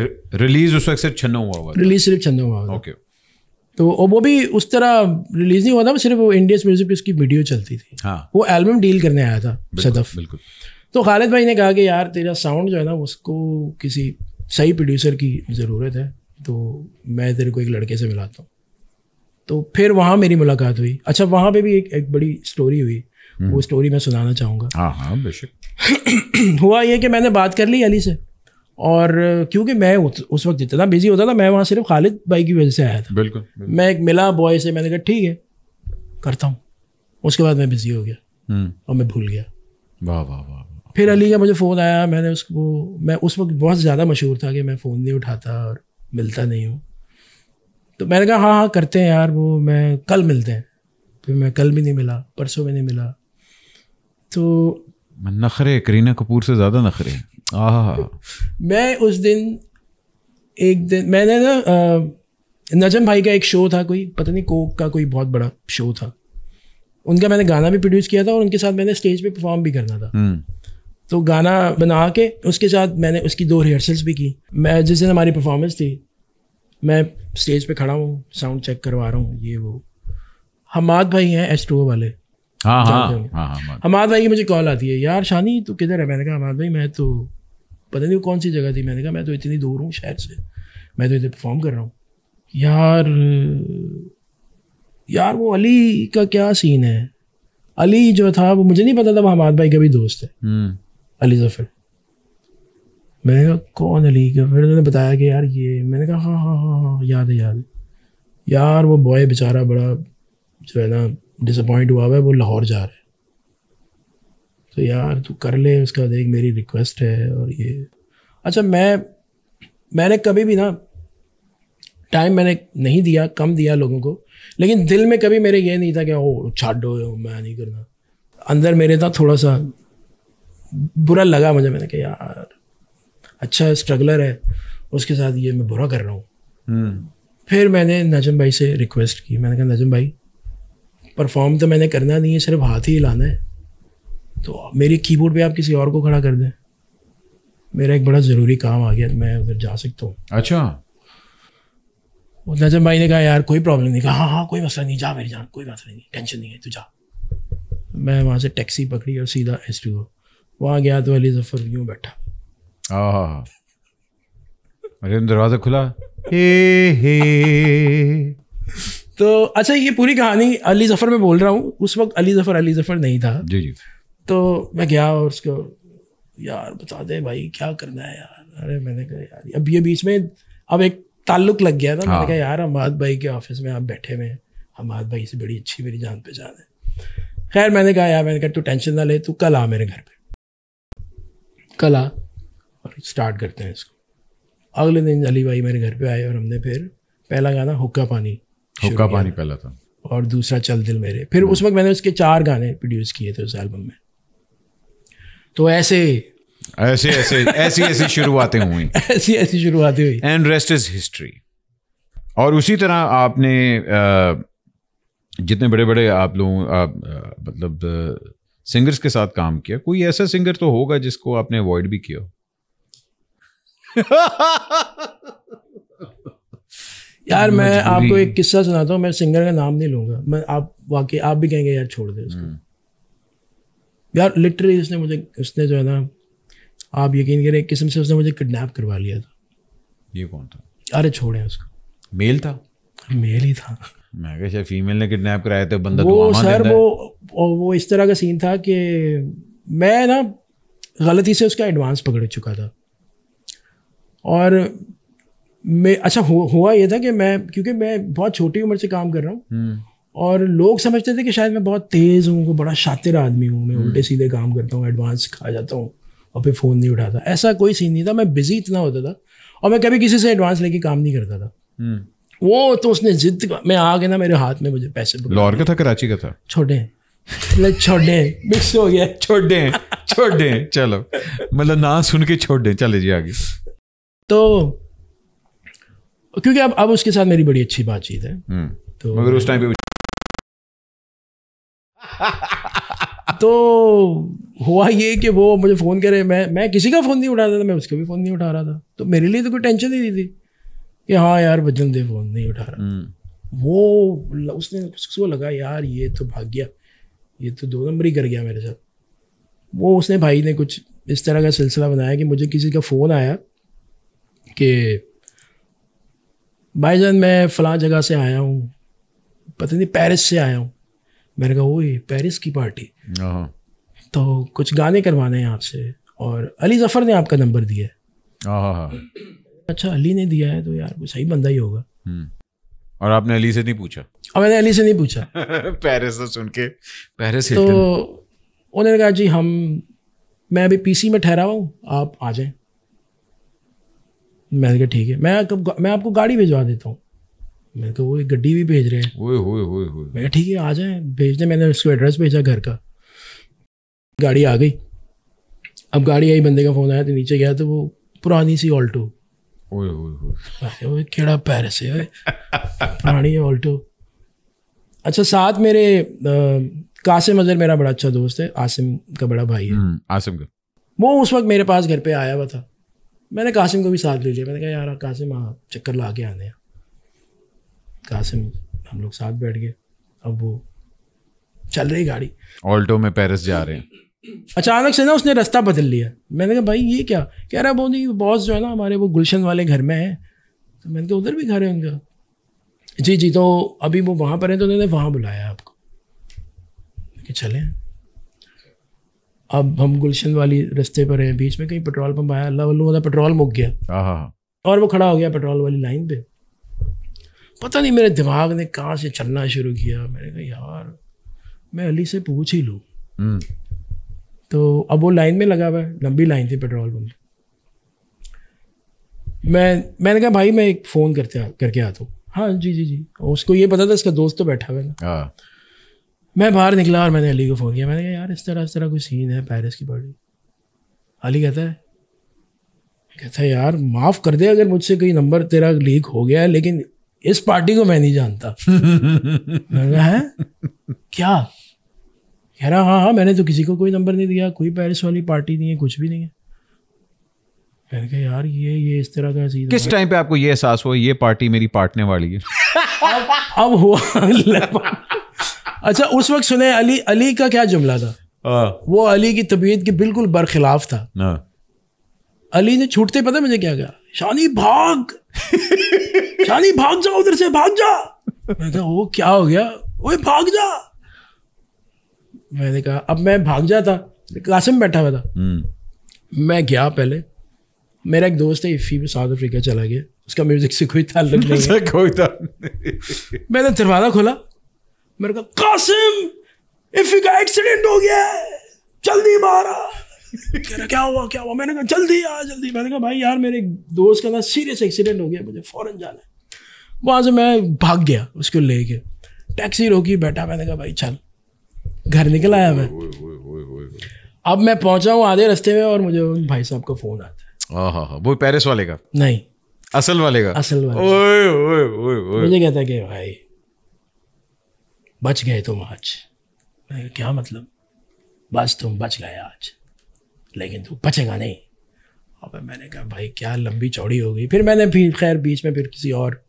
रिलीज उस वक्त सिर्फ छन्नो हुआ हुआ रिलीज सिर्फ छन्नो हुआ ओके तो वो भी उस तरह रिलीज नहीं हुआ था सिर्फ वो इंडियस म्यूजिक पे उसकी वीडियो चलती थी हाँ। वो एल्बम डील करने आया था सदफ बिल्कुल तो खालिद भाई ने कहा कि यार तेरा साउंड जो है ना उसको किसी सही प्रोड्यूसर की ज़रूरत है तो मैं तेरे को एक लड़के से मिलाता हूँ तो फिर वहाँ मेरी मुलाकात हुई अच्छा वहाँ पे भी एक एक बड़ी स्टोरी हुई हम्म। वो स्टोरी मैं सुनाना चाहूँगा हाँ हाँ बेशक <clears throat> हुआ ये कि मैंने बात कर ली अली से और क्योंकि मैं उस वक्त इतना बिजी होता था मैं वहाँ सिर्फ खालिद भाई की वजह से आया था बिल्कुल, बिल्कुल मैं एक मिला बॉय से मैंने कहा ठीक है करता हूँ उसके बाद मैं बिजी हो गया हम्म। और मैं भूल गया वाह वाह वाह फिर अली का मुझे फ़ोन आया मैंने उसको मैं उस वक्त बहुत ज़्यादा मशहूर था कि मैं फ़ोन नहीं उठाता और मिलता नहीं हूँ तो मैंने कहा हाँ हाँ करते हैं यार वो मैं कल मिलते हैं फिर मैं कल भी नहीं मिला परसों भी नहीं मिला तो नखरे करीना कपूर से ज़्यादा नखरे आ मैं उस दिन एक दिन मैंने ना नजम भाई का एक शो था कोई पता नहीं कोक का कोई बहुत बड़ा शो था उनका मैंने गाना भी प्रोड्यूस किया था और उनके साथ मैंने स्टेज पे परफॉर्म भी करना था हम्म। तो गाना बना के उसके साथ मैंने उसकी दो रिहर्सल्स भी की मैं जिस दिन हमारी परफॉर्मेंस थी मैं स्टेज पे खड़ा हूँ साउंड चेक करवा रहा हूँ ये वो हमाद भाई हैं एस टू वाले हाँ हाँ, हाँ, हमाद भाई की मुझे कॉल आती है यार शानी तू किधर है मैंने कहा हमाद भाई मैं तो पता नहीं वो कौन सी जगह थी मैंने कहा मैं तो इतनी दूर हूँ शहर से मैं तो इधर परफॉर्म कर रहा हूँ यार यार वो अली का क्या सीन है अली जो था वो मुझे नहीं पता था वो हमाद भाई का भी दोस्त है हम्म। अली जफ़र मैंने कहा कौन अली का फिर उन्होंने बताया कि यार ये मैंने कहा हाँ हाँ हाँ हाँ याद है याद है यार वो बॉय बेचारा बड़ा जो है ना डिसअपॉइंट हुआ हुआ है वो लाहौर जा रहा है तो यार तू कर ले उसका देख मेरी रिक्वेस्ट है और ये अच्छा मैं मैंने कभी भी ना टाइम मैंने नहीं दिया कम दिया लोगों को लेकिन दिल में कभी मेरे ये नहीं था कि ओ छाडो मैं नहीं करना अंदर मेरे था थोड़ा सा बुरा लगा मुझे मैंने कहा यार अच्छा स्ट्रगलर है उसके साथ ये मैं बुरा कर रहा हूँ हम्म। फिर मैंने नजम भाई से रिक्वेस्ट की मैंने कहा नजम भाई परफॉर्म तो मैंने करना नहीं है सिर्फ हाथ ही हिलाना है तो मेरे कीबोर्ड पे आप किसी और को खड़ा कर दें मेरा एक बड़ा ज़रूरी काम आ गया मैं अगर जा सकता हूँ अच्छा नजम भाई ने कहा यार कोई प्रॉब्लम नहीं कहा हाँ हाँ कोई मसला नहीं जा मेरी जान कोई मसला नहीं टेंशन नहीं है तू जा मैं वहाँ से टैक्सी पकड़ी और सीधा एस टी ओ वहाँ गया तो अली जफर यूँ बैठा अरे दरवाज़ा खुला हे हे तो अच्छा ये पूरी कहानी अली जफर में बोल रहा हूँ उस वक्त अली जफर अली जफर नहीं था जी जी तो मैं गया और उसको यार बता दे भाई क्या करना है यार अरे मैंने कहा यार अब ये बीच में अब एक ताल्लुक लग गया था हाँ। मैंने कहा यार हमाद भाई के ऑफिस में आप बैठे हुए हैं हमाद भाई से बड़ी अच्छी मेरी जान पहचान है खैर मैंने कहा यार मैंने कहा तू टेंशन ना ले तू कल आ मेरे घर पर कला और स्टार्ट करते हैं इसको अगले दिन अली भाई मेरे घर पे आए और हमने फिर पहला गाना हुक्का पानी हुक्का पानी पहला था और दूसरा चल दिल मेरे फिर उस वक्त मैंने उसके चार गाने प्रोड्यूस किए थे उस एल्बम में तो ऐसे ऐसे ऐसे ऐसी ऐसी शुरुआतें हुई <laughs> ऐसी ऐसी शुरुआतें हुई एंड रेस्ट इज हिस्ट्री और उसी तरह आपने आ, जितने बड़े बड़े आप लोग मतलब सिंगर्स के साथ काम किया कोई ऐसा सिंगर तो होगा जिसको आपने अवॉइड भी किया यार <laughs> मैं आपको एक किस्सा सुनाता हूँ मैं सिंगर का नाम नहीं लूंगा मैं आप वाकई आप भी कहेंगे यार छोड़ दे इसको हम्म। यार लिटरली इसने मुझे उसने जो है ना आप यकीन करें एक किस्म से उसने मुझे किडनैप करवा लिया था ये कौन था अरे छोड़े उसको मेल था मेल ही था मैं कह शायद फीमेल ने किडनैप कराया तो बंदा वो तो सर वो वो इस तरह का सीन था कि मैं ना गलती से उसका एडवांस पकड़ चुका था और मैं अच्छा हु, हुआ ये था कि मैं क्योंकि मैं बहुत छोटी उम्र से काम कर रहा हूँ हम्म। और लोग समझते थे कि शायद मैं बहुत तेज़ हूँ बड़ा शातिर आदमी हूँ मैं हम्म। उल्टे सीधे काम करता हूँ एडवांस खा जाता हूँ और फिर फ़ोन नहीं उठाता ऐसा कोई सीन नहीं था मैं बिज़ी इतना होता था और मैं कभी किसी से एडवांस लेके काम नहीं करता था हम्म। वो तो उसने जिद मैं आ गया ना मेरे हाथ में मुझे पैसे लाहौर का था कराची का था छोटे छोटे मिक्स हो गया छोटे छोटे चलो मतलब ना सुन के छोड़ दें चले जी आगे तो क्योंकि अब अब उसके साथ मेरी बड़ी अच्छी बातचीत है हम्म। तो मगर उस टाइम पे <laughs> तो हुआ ये कि वो मुझे फ़ोन करे मैं मैं किसी का फ़ोन नहीं उठा रहा था मैं उसका भी फ़ोन नहीं उठा रहा था तो मेरे लिए तो कोई टेंशन नहीं थी कि हाँ यार बजरंग देव फोन नहीं उठा रहा हम्म। वो उसने उसको लगा यार ये तो भाग गया ये तो दो नंबर ही कर गया मेरे साथ वो उसने भाई ने कुछ इस तरह का सिलसिला बनाया कि मुझे किसी का फ़ोन आया कि भाई जान मैं फला जगह से आया हूँ पता नहीं पेरिस से आया हूँ मैंने कहा ओए पेरिस की पार्टी हाँ। तो कुछ गाने करवाने हैं आपसे और अली ज़फ़र ने आपका नंबर दिया है हाँ, हाँ, अच्छा अली ने दिया है तो यार कोई सही बंदा ही होगा हम्म। और आपने अली से नहीं पूछा और <laughs> मैंने अली से नहीं पूछा पेरिस से सुन के पेरिस तो उन्होंने कहा जी हम मैं अभी पीसी में ठहरा हुआ हूँ आप आ जाए मैंने कहा ठीक है मैं कब मैं आपको गाड़ी भिजवा देता हूँ मैंने कहा वो एक गड्डी भी भेज रहे हैं ओए होए होए होए मैं ठीक है आ जाए भेज दे मैंने उसको एड्रेस भेजा घर का गाड़ी आ गई अब गाड़ी आई बंदे का फ़ोन आया तो नीचे गया तो वो पुरानी सी ऑल्टो वो उस वक्त मेरे पास घर पे आया हुआ था मैंने कासिम को भी साथ ले लिया मैंने कहा यार कासिम हाँ चक्कर ला के आने कासिम हम लोग साथ बैठ गए अब वो चल रही गाड़ी ऑल्टो में पेरिस जा रहे हैं अचानक से ना उसने रास्ता बदल लिया मैंने कहा भाई ये क्या कह रहा बोल नहीं बॉस जो है ना हमारे वो गुलशन वाले घर में है तो मैंने कहा उधर भी घर है उनका जी जी तो अभी वो वहाँ पर है तो उन्होंने वहाँ बुलाया आपको चले अब हम गुलशन वाली रास्ते पर हैं बीच में कहीं पेट्रोल पंप आया अल्लाह वल्लू पेट्रोल मुक गया हाँ, हाँ, हाँ। और वो खड़ा हो गया पेट्रोल वाली लाइन पे पता नहीं मेरे दिमाग ने कहाँ से चलना शुरू किया मैंने कहा यार मैं अली से पूछ ही लूँ हम्म। तो अब वो लाइन में लगा हुआ है लंबी लाइन थी पेट्रोल पंप मैं मैंने कहा भाई मैं एक फ़ोन करते करके आता हूँ हाँ जी जी जी उसको ये पता था इसका दोस्त तो बैठा हुआ है ना हाँ। मैं बाहर निकला और मैंने अली को फ़ोन किया मैंने कहा यार इस तरह इस तरह कोई सीन है पैरिस की पार्टी अली कहता है कहता है यार माफ़ कर दे अगर मुझसे कोई नंबर तेरा लीक हो गया है लेकिन इस पार्टी को मैं नहीं जानता <laughs> है क्या कह रहा हाँ हाँ मैंने तो किसी को कोई नंबर नहीं दिया कोई पैरिस वाली पार्टी नहीं है कुछ भी नहीं है मैंने कहा यार ये ये इस तरह का सीन किस टाइम पे आपको ये एहसास हुआ ये पार्टी मेरी पार्टने वाली है अब, हुआ अच्छा उस वक्त सुने अली अली का क्या जुमला था आ, हाँ। वो अली की तबीयत के बिल्कुल बरखिलाफ था हाँ। अली ने छूटते पता मुझे क्या कहा शानी भाग शानी भाग जा उधर से भाग जा मैं कहा वो क्या हो गया ओए भाग जा मैंने कहा अब मैं भाग जाता क्लास में बैठा हुआ था हम्म। मैं गया पहले मेरा एक दोस्त है इफ़ी में साउथ अफ्रीका चला गया उसका म्यूजिक से कोई ताल्लुक नहीं <laughs> कोई मैंने दरवाजा खोला मेरे कहा कासिम इफ़ी का एक्सीडेंट हो गया जल्दी मारा क्या हुआ क्या हुआ मैंने कहा जल्दी आ जल्दी मैंने कहा भाई यार मेरे दोस्त का ना सीरियस एक्सीडेंट हो गया मुझे फ़ौरन जाना है वहाँ से मैं भाग गया उसको ले के टैक्सी रोकी बैठा मैंने कहा भाई चल घर निकल आया मैं अब मैं पहुंचा हूँ आधे रास्ते में और मुझे भाई साहब का फोन आता है वो पेरिस वाले का नहीं असल वाले का असल वाले मुझे कहता है कि भाई बच गए तुम आज क्या मतलब बस तुम बच गए आज लेकिन तू बचेगा नहीं अब मैंने कहा भाई क्या लंबी चौड़ी हो गई फिर मैंने फिर खैर बीच में फिर किसी और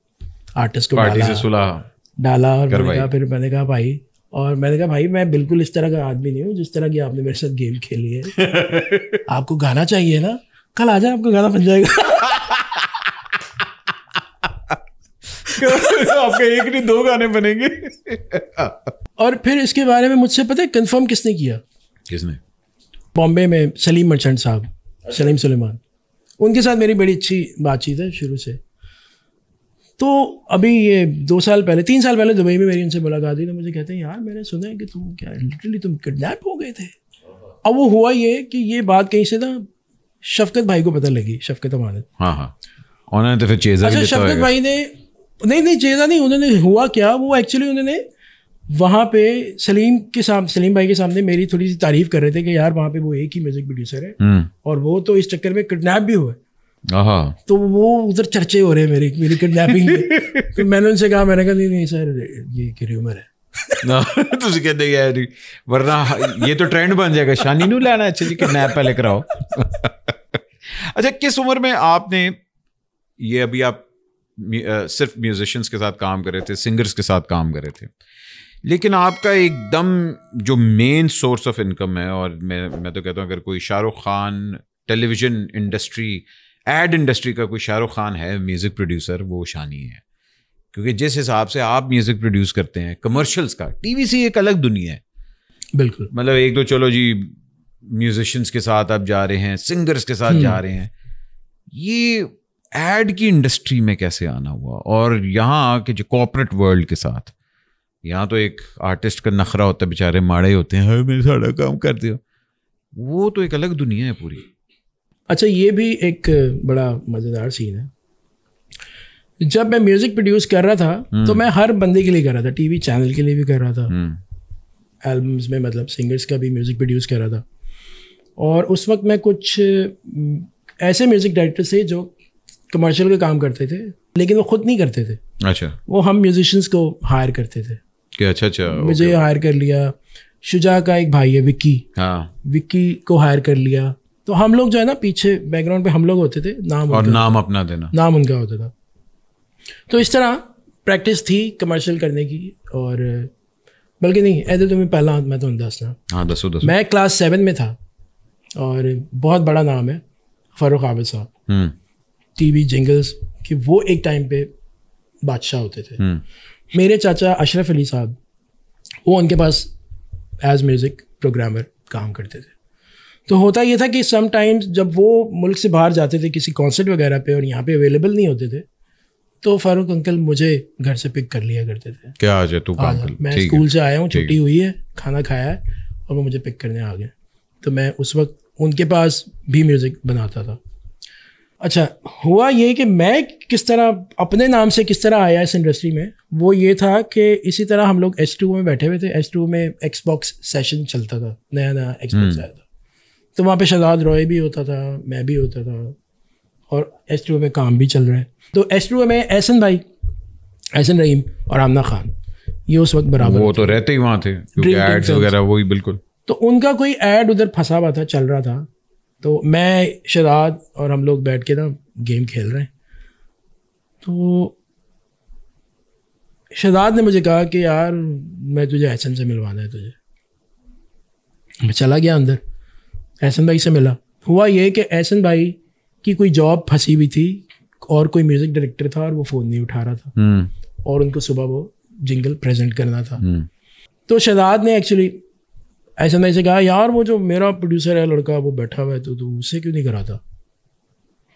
आर्टिस्ट को डाला, से डाला और मैंने कहा फिर मैंने कहा भाई और मैंने कहा भाई मैं बिल्कुल इस तरह का आदमी नहीं हूँ जिस तरह की आपने मेरे साथ गेम खेली है <laughs> आपको गाना चाहिए ना कल आ जाए आपका गाना बन जाएगा <laughs> आपके एक नहीं दो गाने बनेंगे <laughs> और फिर इसके बारे में मुझसे पता है कंफर्म किसने किया किसने बॉम्बे में सलीम मर्चेंट साहब सलीम सुलेमान उनके साथ मेरी बड़ी अच्छी बातचीत है शुरू से तो अभी ये दो साल पहले तीन साल पहले दुबई में मेरी उनसे मुलाकात हुई तो मुझे कहते हैं यार मैंने सुना है कि तुम क्या लिटरली तुम किडनैप हो गए थे अब वो हुआ ये कि ये बात कहीं से ना शफकत भाई को पता लगी शफकत हमारे हाँ हाँ तो फिर चेजा अच्छा शफकत भाई ने नहीं नहीं चेजा नहीं उन्होंने हुआ क्या वो एक्चुअली उन्होंने वहाँ पे सलीम के सामने सलीम भाई के सामने मेरी थोड़ी सी तारीफ कर रहे थे कि यार वहाँ पे वो एक ही म्यूजिक प्रोड्यूसर है हम्म। और वो तो इस चक्कर में किडनैप भी हुआ हाँ। तो वो उधर चर्चे हो रहे हैं मेरी मेरी किडनैपिंग तो मैंने उनसे कहा मैंने कहा नहीं नहीं सर ये र्यूमर है ਤੁਸੀਂ ਕਹਿੰਦੇ ਯਾਰ ਵਰਨਾ ਇਹ ਤਾਂ ट्रेंड बन जाएगा शानी ਨੂੰ ਲੈਣਾ ਅੱਛਾ जी किडनैप पहले कराओ <laughs> अच्छा किस उम्र में आपने ये अभी आप सिर्फ म्यूजिशियंस के साथ काम कर रहे थे सिंगर्स के साथ काम कर रहे थे लेकिन आपका एकदम जो मेन सोर्स ऑफ इनकम है और मैं मैं तो कहता हूँ अगर कोई Shahrukh Khan television industry ad industry का कोई शाहरुख खान है म्यूज़िक प्रोड्यूसर वो शानी है क्योंकि जिस हिसाब से आप म्यूज़िक प्रोड्यूस करते हैं कमर्शियल्स का टी वी सी एक अलग दुनिया है बिल्कुल मतलब एक तो चलो जी म्यूजिशंस के साथ आप जा रहे हैं सिंगर्स के साथ जा हम्म। रहे हैं ये एड की इंडस्ट्री में कैसे आना हुआ और यहाँ के जो कॉपरेट वर्ल्ड के साथ यहाँ तो एक आर्टिस्ट का नखरा होता है बेचारे माड़े होते हैं हाँ, मेरे सारा काम कर दिया वो तो एक अलग दुनिया है पूरी अच्छा ये भी एक बड़ा मज़ेदार सीन है जब मैं म्यूजिक प्रोड्यूस कर रहा था हम्म। तो मैं हर बंदे के लिए कर रहा था टीवी चैनल के लिए भी कर रहा था एल्बम्स हम्म। में मतलब सिंगर्स का भी म्यूजिक प्रोड्यूस कर रहा था और उस वक्त मैं कुछ ऐसे म्यूजिक डायरेक्टर थे जो कमर्शियल का काम करते थे लेकिन वो खुद नहीं करते थे अच्छा वो हम म्यूजिशंस को हायर करते थे अच्छा अच्छा मुझे हायर कर लिया शुजा का एक भाई है विक्की हाँ विक्की को हायर कर लिया तो हम लोग जो है ना पीछे बैकग्राउंड पे हम लोग होते थे नाम और नाम अपना देना नाम उनका होता था तो इस तरह प्रैक्टिस थी कमर्शियल करने की और बल्कि नहीं ऐसे तो तुम्हें पहला मैं तो दस ना हाँ दसो मैं क्लास सेवन में था और बहुत बड़ा नाम है फ़ारूक आबिद साहब टी वी जिंगल्स कि वो एक टाइम पे बादशाह होते थे हम्म। मेरे चाचा अशरफ अली साहब वो उनके पास एज म्यूज़िक प्रोग्रामर काम करते थे तो होता ये था कि समटाइम्स जब वो मुल्क से बाहर जाते थे किसी कॉन्सर्ट वगैरह पे और यहाँ पे अवेलेबल नहीं होते थे तो फारूक अंकल मुझे घर से पिक कर लिया करते थे क्या आज है तू अंकल हाँ, मैं स्कूल से आया हूँ छुट्टी हुई है खाना खाया है और वो मुझे पिक करने आ गए तो मैं उस वक्त उनके पास भी म्यूज़िक बनाता था अच्छा हुआ ये कि मैं किस तरह अपने नाम से किस तरह आया इस इंडस्ट्री में वो ये था कि इसी तरह हम लोग एस टू में बैठे हुए थे एस टू में एक्सबॉक्स सेशन चलता था नया नया एक्सबॉक्स आया था तो वहाँ पे शहजाद रॉय भी होता था मैं भी होता था और एस टू में काम भी चल रहा है तो एस टू में एहसन भाई एहसन रहीम और आमना खान ये उस वक्त बराबर वो तो रहते ही वहाँ थे एड्स वगैरह बिल्कुल तो उनका कोई ऐड उधर फंसा हुआ था चल रहा था तो मैं शराद और हम लोग बैठ के ना गेम खेल रहे हैं तो शहजाद ने मुझे कहा कि यार मैं तुझे एहसन से मिलवाना है तुझे मैं चला गया अंदर एहसन भाई से मिला हुआ ये कि एहसन भाई की कोई जॉब फंसी हुई थी और कोई म्यूजिक डायरेक्टर था और वो फ़ोन नहीं उठा रहा था हम्म। और उनको सुबह वो जिंगल प्रेजेंट करना था हम्म। तो शहजाद ने एक्चुअली ऐसा भाई से कहा यार वो जो मेरा प्रोड्यूसर है लड़का वो बैठा हुआ है तो तू उससे क्यों नहीं कराता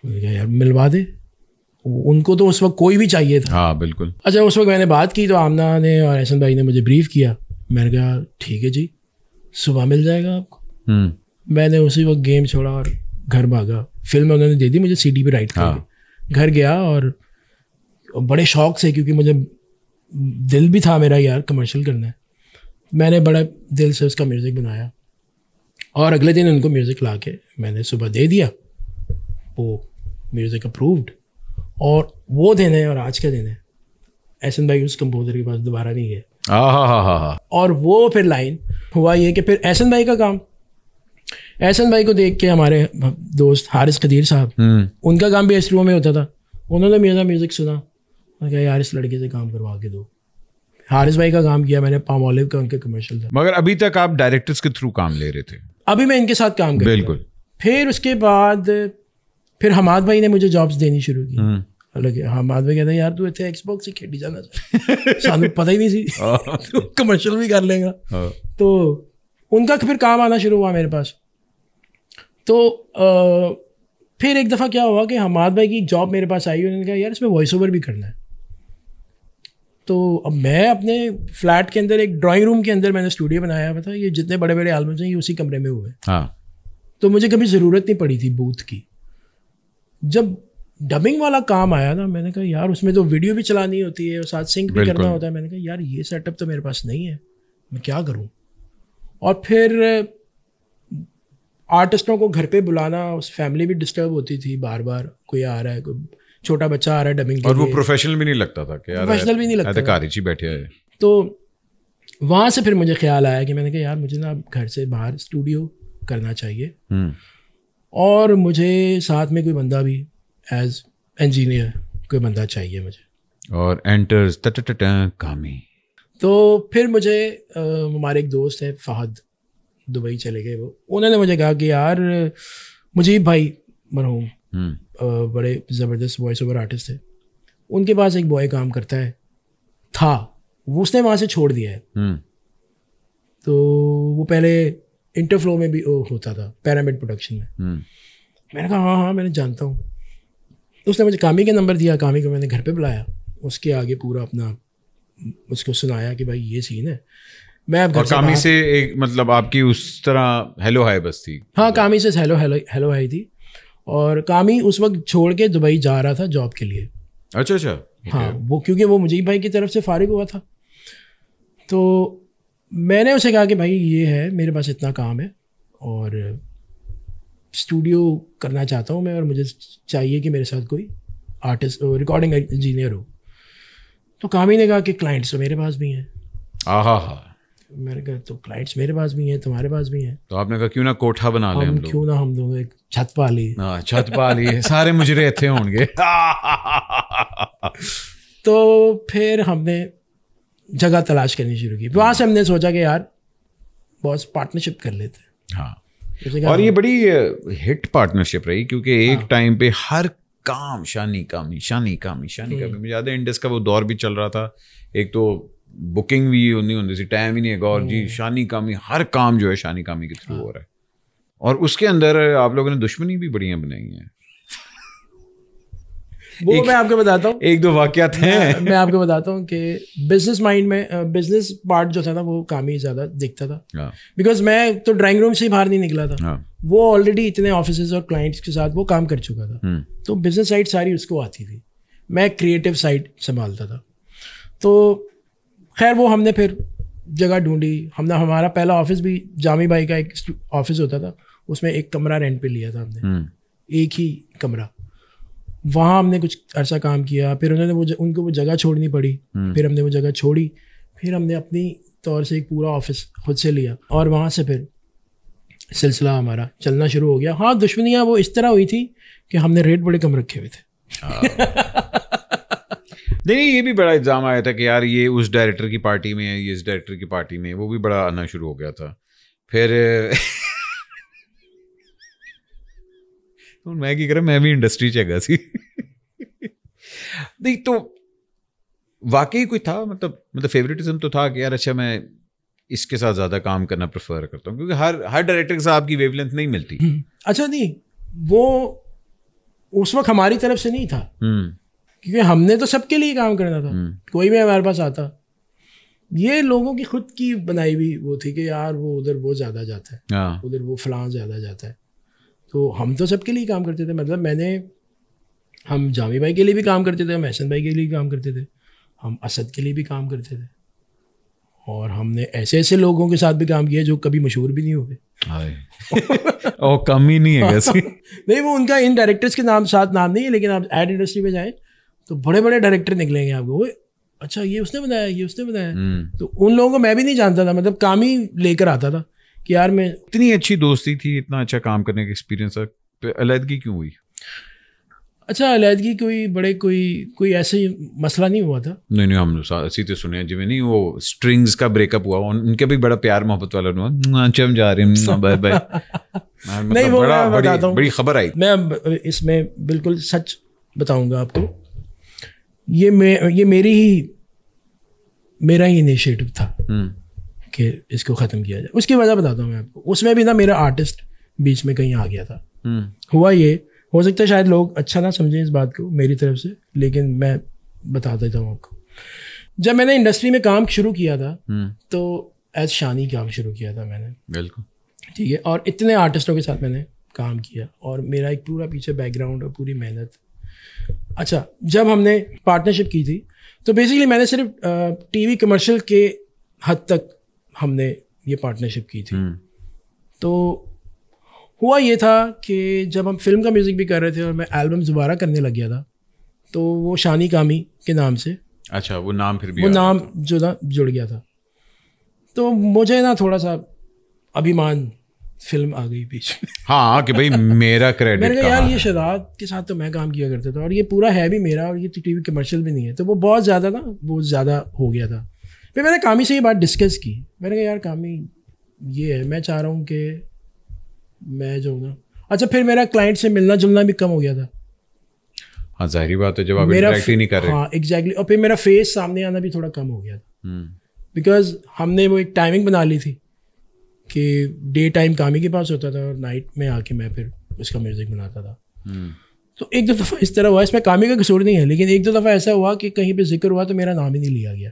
मैंने यार मिलवा दे उनको तो उस वक्त कोई भी चाहिए था हाँ बिल्कुल अच्छा उस वक्त मैंने बात की तो आमना ने और एहसन भाई ने मुझे ब्रीफ किया मैंने कहा ठीक है जी सुबह मिल जाएगा आपको हम्म। मैंने उसी वक्त गेम छोड़ा और घर भागा फिल्म उन्होंने दे दी मुझे सी डी पर राइट कर घर गया और बड़े शौक से क्योंकि मुझे दिल भी था मेरा यार कमर्शियल करना है मैंने बड़ा दिल से उसका म्यूज़िक बनाया और अगले दिन उनको म्यूज़िक ला के मैंने सुबह दे दिया वो म्यूज़िक अप्रूव्ड और वो दिन है और आज का दिन है एहसन भाई उस कंपोजर के पास दोबारा नहीं गए और वो फिर लाइन हुआ ये कि फिर एहसन भाई का काम एहसन भाई को देख के हमारे दोस्त हारिस कदीर साहब हम्म। उनका काम भी एस में होता था उन्होंने मेरा म्यूज़िक सुना मैंने कहा यार इस लड़के से काम करवा के दो हारिस भाई का काम किया मैंने पाम ऑलिव का उनके कमर्शियल था मगर अभी तक आप डायरेक्टर्स के थ्रू काम ले रहे थे अभी मैं इनके साथ काम कर बिल्कुल फिर उसके बाद फिर हमाद भाई ने मुझे जॉब्स देनी शुरू की हम्म। लगे हमाद भाई कहते हैं यार तू इतने एक्सबॉक्स ही खेडी जाना <laughs> सानू पता ही नहीं सी कमर्शियल हाँ। <laughs> भी कर लेगा हाँ। तो उनका फिर काम आना शुरू हुआ मेरे पास तो आ, फिर एक दफ़ा क्या हुआ कि हमाद भाई की जॉब मेरे पास आई उन्होंने कहा यार इसमें वॉइस ओवर भी करना है तो अब मैं अपने फ्लैट के अंदर एक ड्राइंग रूम के अंदर मैंने स्टूडियो बनाया हुआ था ये जितने बड़े बड़े आलम हैं ये उसी कमरे में हुए हाँ तो मुझे कभी ज़रूरत नहीं पड़ी थी बूथ की जब डबिंग वाला काम आया ना मैंने कहा यार उसमें तो वीडियो भी चलानी होती है और साथ सिंक भी करना होता है मैंने कहा यार ये सेटअप तो मेरे पास नहीं है मैं क्या करूँ और फिर आर्टिस्टों को घर पे बुलाना उस फैमिली भी डिस्टर्ब होती थी बार बार कोई आ रहा है कोई छोटा बच्चा आ रहा है डबिंग और वो प्रोफेशनल भी नहीं लगता था प्रोफेशनल भी नहीं लगता जी बैठे हैं तो वहाँ से फिर मुझे ख्याल आया कि मैंने कहा यार मुझे ना घर से बाहर स्टूडियो करना चाहिए हम्म। और मुझे साथ में कोई बंदा भी एज इंजीनियर कोई बंदा चाहिए मुझे और एंटर्स कामी तो फिर मुझे हमारे एक दोस्त है फहद दुबई चले गए वो उन्होंने मुझे कहा कि यार मुजीब भाई मरहूम हम्म। बड़े ज़बरदस्त वॉइस ओवर आर्टिस्ट थे उनके पास एक बॉय काम करता है था वो उसने वहाँ से छोड़ दिया है हम्म। तो वो पहले इंटरफ्लो में भी होता था पैरामिड प्रोडक्शन में हम्म। मैंने कहा हाँ हाँ मैंने जानता हूँ उसने मुझे कामी का नंबर दिया कामी को मैंने घर पे बुलाया उसके आगे पूरा अपना उसको सुनाया कि भाई ये सीन है मैं और कामी से एक मतलब आपकी उस तरह हेलो हाय बस थी हाँ कामी से हेलो हेलो हेलो हाय थी और कामी उस वक्त छोड़ के दुबई जा रहा था जॉब के लिए अच्छा अच्छा हाँ वो क्योंकि वो मुजीब भाई की तरफ से फारिग हुआ था तो मैंने उसे कहा कि भाई ये है मेरे पास इतना काम है और स्टूडियो करना चाहता हूँ मैं और मुझे चाहिए कि मेरे साथ कोई आर्टिस्ट रिकॉर्डिंग इंजीनियर हो तो कामी ने कहा कि क्लाइंट्स तो मेरे पास भी हैं आहा हा मैंने कहा तो क्लाइंट्स मेरे पास भी हैं तुम्हारे पास भी हैं तो आपने कहा क्यों ना कोठा बना लें हम लोग क्यों ना हम लोग एक छत पा ली हाँ, छत पा ली सारे मुजरे इतने होंगे <laughs> तो फिर हमने जगह तलाश करनी शुरू की वहाँ से हमने सोचा कि यार बॉस पार्टनरशिप कर लेते हैं हाँ और ये बड़ी हिट पार्टनरशिप रही क्योंकि एक टाइम हाँ। पे हर काम शानी कामी शानी कामी शानी कामी हम्म। मुझे याद है इंडस का वो दौर भी चल रहा था एक तो बुकिंग भी होनी होंगी सी टाइम ही नहीं है और जी हम्म। शानी कामी हर काम जो है शानी कामी के थ्रू हाँ। हो रहा है और उसके अंदर आप लोगों ने दुश्मनी भी बढ़िया बनाई है वो एक, मैं आपको बताता हूँ एक दो वाकत हैं मैं आपको बताता हूँ कि बिजनेस माइंड में बिजनेस पार्ट जो था ना वो काम ही ज़्यादा दिखता था बिकॉज हाँ। मैं तो ड्राइंग रूम से ही बाहर नहीं निकला था हाँ। वो ऑलरेडी इतने ऑफिस और क्लाइंट्स के साथ वो काम कर चुका था हम्म। तो बिजनेस साइड सारी उसको आती थी मैं क्रिएटिव साइड संभालता था तो खैर वो हमने फिर जगह ढूंढी हमने हमारा पहला ऑफिस भी जामी भाई का एक ऑफिस होता था उसमें एक कमरा रेंट पे लिया था हमने हम्म। एक ही कमरा वहाँ हमने कुछ अरसा काम किया फिर उन्होंने वो उनको वो जगह छोड़नी पड़ी हम्म। फिर हमने वो जगह छोड़ी फिर हमने अपनी तौर से एक पूरा ऑफिस खुद से लिया और वहाँ से फिर सिलसिला हमारा चलना शुरू हो गया हाँ दुश्मनियाँ वो इस तरह हुई थी कि हमने रेट बड़े कम रखे हुए थे हाँ। <laughs> नहीं ये भी बड़ा इल्ज़ाम आया था कि यार ये उस डायरेक्टर की पार्टी में है ये इस डायरेक्टर की पार्टी में वो भी बड़ा आना शुरू हो गया था फिर <laughs> तो मैं की करा मैं भी इंडस्ट्री चेगा सी नहीं तो वाकई कोई था मतलब मतलब फेवरेटिज्म तो था कि यार अच्छा मैं इसके साथ ज़्यादा काम करना प्रेफर करता हूँ क्योंकि हर हर डायरेक्टर के साथ आपकी वेवलेंथ नहीं मिलती हम्म। अच्छा नहीं वो उस वक्त हमारी तरफ से नहीं था हम्म। क्योंकि हमने तो सबके लिए काम करना था हम्म। कोई भी हमारे पास आता ये लोगों की खुद की बनाई हुई वो थी कि यार वो उधर वो ज़्यादा जाता है हाँ। उधर वो फलां ज़्यादा जाता है तो हम तो सबके लिए काम करते थे मतलब मैंने हम जामी भाई के लिए भी काम करते थे हम एहसन भाई के लिए भी काम करते थे हम असद के लिए भी काम करते थे और हमने ऐसे ऐसे लोगों के साथ भी काम किया जो कभी मशहूर भी नहीं हुए और कम ही नहीं है <laughs> नहीं वो उनका इन डायरेक्टर्स के नाम साथ नाम नहीं है लेकिन आप एड इंडस्ट्री में जाएं तो बड़े बड़े डायरेक्टर निकलेंगे आपको वो अच्छा ये उसने बनाया ये उसने बनाया हम्म। तो उन लोगों को मैं भी नहीं जानता था मतलब काम ही लेकर आता था कि यार मैं इतनी अच्छी दोस्ती थी इतना अच्छा काम करने का एक्सपीरियंस तो अलहदगी क्यों हुई अच्छा अलहदगी कोई बड़े कोई कोई ऐसे मसला नहीं हुआ था नहीं नहीं हम असी तो सुने जिमें नहीं वो स्ट्रिंग्स का ब्रेकअप हुआ उनके भी बड़ा प्यार मोहब्बत वाला हुआ हाँ, चम अच्छा, जा रहे हैं हाँ, बाय बाय <laughs> नहीं मतलब वो बड़ा, बड़ी, बड़ी खबर आई मैं इसमें बिल्कुल सच बताऊंगा आपको ये मे ये मेरी ही मेरा ही इनिशिएटिव था हम्म। कि इसको ख़त्म किया जाए उसकी वजह बताता हूँ मैं आपको उसमें भी ना मेरा आर्टिस्ट बीच में कहीं आ गया था हम्म। हुआ ये हो सकता है शायद लोग अच्छा ना समझें इस बात को मेरी तरफ से लेकिन मैं बता देता हूँ आपको जब मैंने इंडस्ट्री में काम शुरू किया था हम्म। तो एज शानी काम शुरू किया था मैंने बिल्कुल ठीक है और इतने आर्टिस्टों के साथ मैंने काम किया और मेरा एक पूरा पीछे बैकग्राउंड और पूरी मेहनत अच्छा जब हमने पार्टनरशिप की थी तो बेसिकली मैंने सिर्फ टीवी कमर्शियल के हद तक हमने ये पार्टनरशिप की थी हम्म। तो हुआ ये था कि जब हम फिल्म का म्यूज़िक भी कर रहे थे और मैं एल्बम दोबारा करने लग गया था तो वो शानी कामी के नाम से अच्छा वो नाम फिर भी वो नाम जो ना जुड़ गया था तो मुझे ना थोड़ा सा अभिमान फिल्म आ गई बीच हाँ कि भाई मेरा क्रेडिट मैंने यार ये शराब के साथ तो मैं काम किया करता था और ये पूरा है भी मेरा और ये तो टीवी कमर्शियल भी नहीं है तो वो बहुत ज़्यादा ना वो ज़्यादा हो गया था फिर मैंने कामी से ये बात डिस्कस की मैंने कहा यार कामी ये है मैं चाह रहा हूँ कि मैं जो ना अच्छा फिर मेरा क्लाइंट से मिलना जुलना भी कम हो गया था हाँ जाहिर बात है जब आप मेरा ही नहीं कर रहे हाँ एग्जैक्टली और फिर मेरा फेस सामने आना भी थोड़ा कम हो गया था बिकॉज हम्म। हमने वो एक टाइमिंग बना ली थी कि डे टाइम कामी के पास होता था और नाइट में आके मैं फिर उसका म्यूज़िक बनाता था हम्म। तो एक दो दफ़ा इस तरह हुआ इसमें कामी का कसूर नहीं है लेकिन एक दो दफ़ा ऐसा हुआ कि कहीं पे जिक्र हुआ तो मेरा नाम ही नहीं लिया गया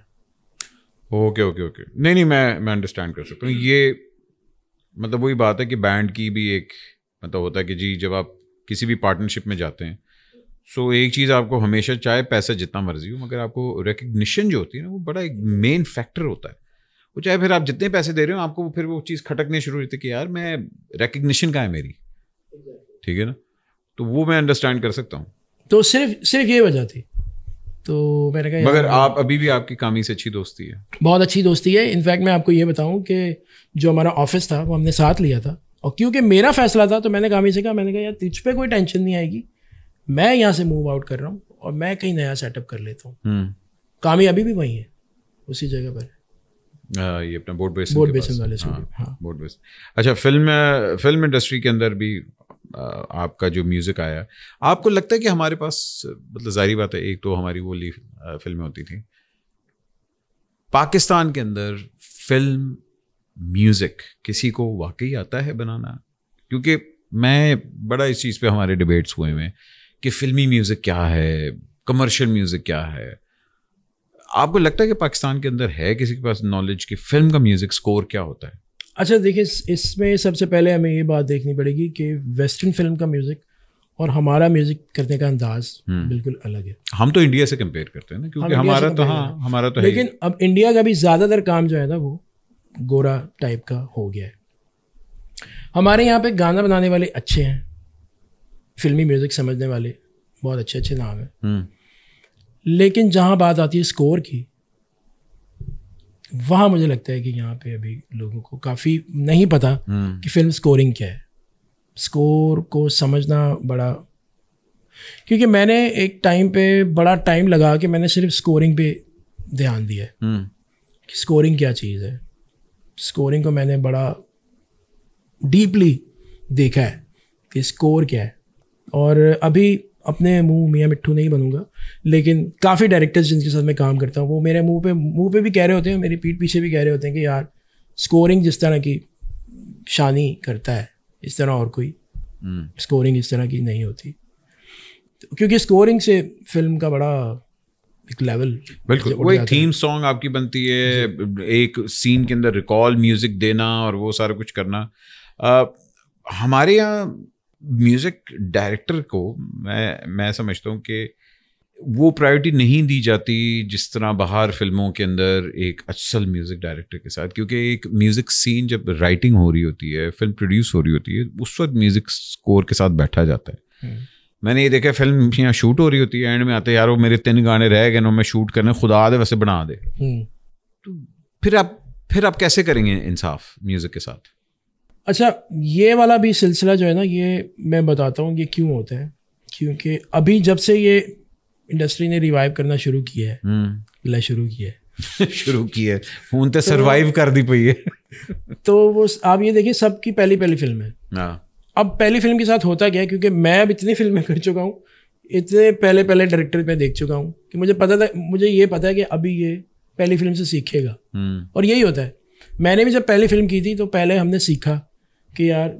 ओके ओके ओके नहीं नहीं मैं मैं अंडरस्टैंड कर सकता हूँ ये मतलब वही बात है कि बैंड की भी एक मतलब होता है कि जी जब आप किसी भी पार्टनरशिप में जाते हैं सो so, एक चीज़ आपको हमेशा चाहे पैसा जितना मर्जी हो मगर आपको रिकग्निशन जो होती है ना वो बड़ा एक मेन फैक्टर होता है वो चाहे फिर आप जितने पैसे दे रहे हो आपको फिर वो चीज़ खटकने शुरू होती कि यार मैं रिकग्निशन का है मेरी ठीक है ना तो वो मैं अंडरस्टैंड कर सकता हूँ तो सिर्फ सिर्फ ये वजह थी तो मैंने कहा मगर आप अभी भी आपकी कामी से अच्छी दोस्ती है बहुत अच्छी दोस्ती है इनफैक्ट मैं आपको ये बताऊँ कि जो हमारा ऑफिस था वो हमने साथ लिया था और क्योंकि मेरा फैसला था तो मैंने कामी से कहा मैंने कहा यार तुझ पे कोई टेंशन नहीं आएगी मैं यहाँ से मूव आउट कर रहा हूँ और मैं कहीं नया सेटअप कर लेता हूँ हम्म। कामी अभी भी वहीं है उसी जगह पर ये अपना बोर्ड बेस बोर्ड बेसन वाले हाँ, बोर्ड हाँ। बेस अच्छा फिल्म फिल्म इंडस्ट्री के अंदर भी आपका जो म्यूज़िक आया आपको लगता है कि हमारे पास मतलब जारी बात है एक तो हमारी वो ली फिल्में होती थी पाकिस्तान के अंदर फिल्म म्यूज़िक किसी को वाकई आता है बनाना क्योंकि मैं बड़ा इस चीज़ पे हमारे डिबेट्स हुए हुए हैं कि फ़िल्मी म्यूज़िक क्या है कमर्शियल म्यूज़िक क्या है आपको लगता है कि पाकिस्तान के अंदर है किसी के पास नॉलेज कि फिल्म का म्यूज़िक स्कोर क्या होता है अच्छा देखिए इसमें सबसे पहले हमें ये बात देखनी पड़ेगी कि वेस्टर्न फिल्म का म्यूज़िक और हमारा म्यूजिक करने का अंदाज हम्म। बिल्कुल अलग है हम तो इंडिया से कंपेयर करते हैं ना क्योंकि हम तो हाँ, हमारा तो हाँ हमारा तो लेकिन अब इंडिया का भी ज़्यादातर काम जो है ना वो गोरा टाइप का हो गया है हमारे यहाँ पे गाना बनाने वाले अच्छे हैं फिल्मी म्यूज़िक समझने वाले बहुत अच्छे अच्छे नाम हैं हम्म। लेकिन जहाँ बात आती है स्कोर की वहाँ मुझे लगता है कि यहाँ पे अभी लोगों को काफ़ी नहीं पता हम्म। कि फिल्म स्कोरिंग क्या है स्कोर को समझना बड़ा क्योंकि मैंने एक टाइम पे बड़ा टाइम लगा के मैंने सिर्फ स्कोरिंग पे ध्यान दिया है हम्म। कि स्कोरिंग क्या चीज़ है स्कोरिंग को मैंने बड़ा डीपली देखा है कि स्कोर क्या है और अभी अपने मुंह मियाँ मिट्टू नहीं बनूंगा लेकिन काफ़ी डायरेक्टर्स जिनके साथ मैं काम करता हूँ वो मेरे मुंह पे मुंह पे भी कह रहे होते हैं मेरी पीठ पीछे भी कह रहे होते हैं कि यार स्कोरिंग जिस तरह की शानी करता है इस तरह और कोई स्कोरिंग हम्म। इस तरह की नहीं होती तो, क्योंकि स्कोरिंग से फिल्म का बड़ा एक लेवल बिल्कुल वो एक थीम सॉन्ग आपकी बनती है एक सीन के अंदर रिकॉल म्यूजिक देना और वो सारा कुछ करना आ, हमारे यहाँ म्यूज़िक डायरेक्टर को मैं मैं समझता हूँ कि वो प्रायोरिटी नहीं दी जाती जिस तरह बाहर फिल्मों के अंदर एक असल म्यूज़िक डायरेक्टर के साथ क्योंकि एक म्यूज़िक सीन जब राइटिंग हो रही होती है फिल्म प्रोड्यूस हो रही होती है उस वक्त म्यूज़िक स्कोर के साथ बैठा जाता है हम्म। मैंने ये देखा फिल्म यहाँ शूट हो रही होती है एंड में आते यार वो मेरे तीन गाने रह गए ना मैं शूट करने खुदा दे वैसे बना दे हम्म। तो फिर आप फिर आप कैसे करेंगे इंसाफ म्यूज़िक के साथ अच्छा ये वाला भी सिलसिला जो है ना ये मैं बताता हूँ ये क्यों होता है क्योंकि अभी जब से ये इंडस्ट्री ने रिवाइव करना शुरू किया है हम्म। शुरू किया है <laughs> शुरू किया है फोन तो सरवाइव तो- कर दी पई है <laughs> तो वो आप ये देखिए सबकी पहली पहली फिल्म है हाँ। अब पहली फिल्म के साथ होता क्या है क्योंकि मैं अब इतनी फिल्में कर चुका हूँ इतने पहले पहले डायरेक्टर में देख चुका हूँ कि मुझे पता था मुझे ये पता है कि अभी ये पहली फिल्म से सीखेगा हम्म। और यही होता है मैंने भी जब पहली फिल्म की थी तो पहले हमने सीखा कि यार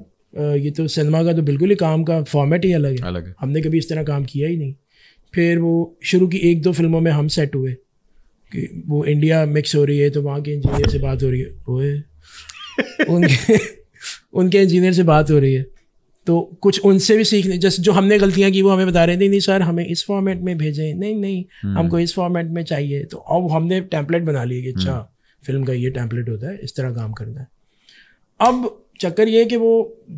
ये तो सिनेमा का तो बिल्कुल ही काम का फॉर्मेट ही अलग है अलग है हमने कभी इस तरह काम किया ही नहीं फिर वो शुरू की एक दो फिल्मों में हम सेट हुए कि वो इंडिया मिक्स हो रही है तो वहाँ के इंजीनियर से बात हो रही है उनके <laughs> उनके इंजीनियर से बात हो रही है तो कुछ उनसे भी सीखने जैसे जो हमने गलतियाँ की वो हमें बता रहे थे नहीं सर हमें इस फॉर्मेट में भेजें नहीं नहीं हम्म। हमको इस फॉर्मेट में चाहिए तो अब हमने टैंपलेट बना लिए कि अच्छा फिल्म हम्म। का ये टैंपलेट होता है इस तरह काम करना है अब चक्कर ये है कि वो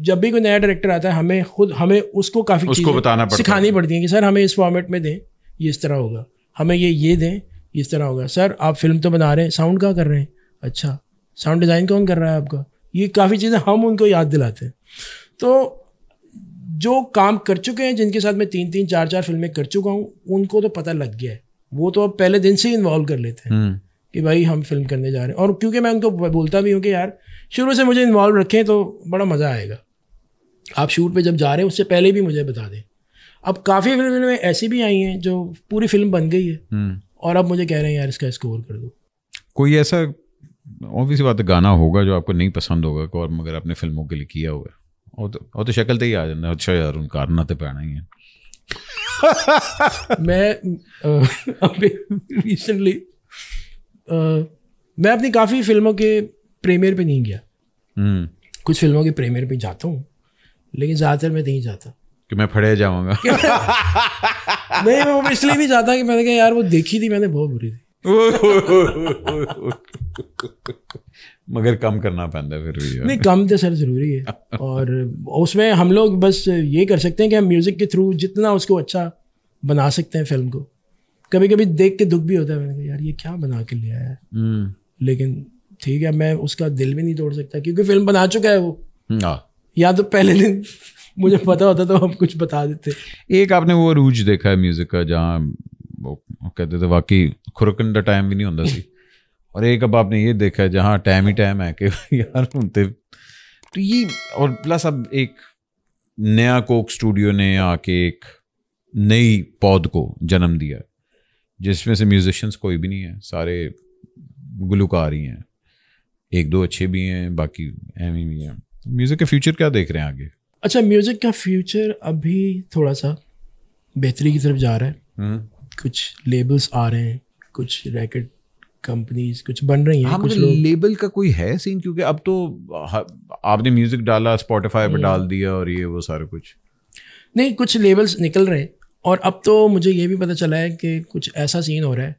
जब भी कोई नया डायरेक्टर आता है हमें खुद हमें उसको काफ़ी उसको बताना पड़ता सिखानी पड़ती है कि सर हमें इस फॉर्मेट में दें ये इस तरह होगा हमें ये ये दें इस तरह होगा सर आप फिल्म तो बना रहे हैं साउंड क्या कर रहे हैं अच्छा साउंड डिज़ाइन कौन कर रहा है आपका ये काफ़ी चीज़ें हम उनको याद दिलाते हैं तो जो काम कर चुके हैं जिनके साथ मैं तीन तीन चार चार फिल्में कर चुका हूँ उनको तो पता लग गया है वो तो अब पहले दिन से ही इन्वॉल्व कर लेते हैं हम्म। कि भाई हम फिल्म करने जा रहे हैं और क्योंकि मैं उनको बोलता भी हूँ कि यार शुरू से मुझे इन्वॉल्व रखें तो बड़ा मज़ा आएगा आप शूट पे जब जा रहे हैं उससे पहले भी मुझे बता दें अब काफ़ी फिल्में में ऐसी भी आई हैं जो पूरी फिल्म बन गई है हम्म। और अब मुझे कह रहे हैं यार इसका स्कोर कर दो कोई ऐसा ऑब्वियसली बात गाना होगा जो आपको नहीं पसंद होगा और मगर आपने फिल्मों के लिए किया होगा और तो और तो शक्ल तो ही आ जाना अच्छा यार उन कारना तो पैना ही है <laughs> मैं <laughs> अभी रिसेंटली मैं अपनी काफ़ी फिल्मों के प्रीमियर पे नहीं गया हम्म। कुछ फिल्मों के प्रीमियर पे जाता हूँ लेकिन ज़्यादातर मैं नहीं जाता कि मैं फड़े जाऊंगा <laughs> नहीं मैं वो इसलिए नहीं जाता कि मैंने कहा यार वो देखी थी मैंने बहुत बुरी थी <laughs> मगर कम करना पैदा फिर भी नहीं कम तो सर ज़रूरी है और उसमें हम लोग बस ये कर सकते हैं कि हम म्यूज़िक के थ्रू जितना उसको अच्छा बना सकते हैं फिल्म को कभी कभी देख के दुख भी होता है मैंने यार ये क्या बना के लिया है हम्म। लेकिन ठीक है मैं उसका दिल भी नहीं तोड़ सकता क्योंकि फिल्म बना चुका है वो हम्म, हाँ। या तो पहले दिन <laughs> मुझे पता होता तो हम कुछ बता देते एक आपने वो रूज देखा है म्यूजिक का जहाँ कहते थे बाकी खुरकन का टाइम भी नहीं होता सी <laughs> और एक अब आपने ये देखा है जहाँ टाइम ही टाइम है कि <laughs> यार उनते तो ये और प्लस अब एक नया कोक स्टूडियो ने आके एक नई पौध को जन्म दिया जिसमें से म्यूजिशंस कोई भी नहीं है सारे गुलकार ही हैं एक दो अच्छे भी हैं बाकी एम ही भी हैं म्यूज़िक का फ्यूचर क्या देख रहे हैं आगे अच्छा म्यूज़िक का फ्यूचर अभी थोड़ा सा बेहतरी की तरफ जा रहा है हुँ? हम्म। कुछ लेबल्स आ रहे हैं कुछ रैकेट कंपनीज कुछ बन रही हैं हाँ, कुछ मतलब लोग लेबल का कोई है सीन क्योंकि अब तो आपने म्यूज़िक डाला स्पॉटिफाई पर हम्म। डाल दिया और ये वो सारा कुछ नहीं कुछ लेबल्स निकल रहे हैं और अब तो मुझे ये भी पता चला है कि कुछ ऐसा सीन हो रहा है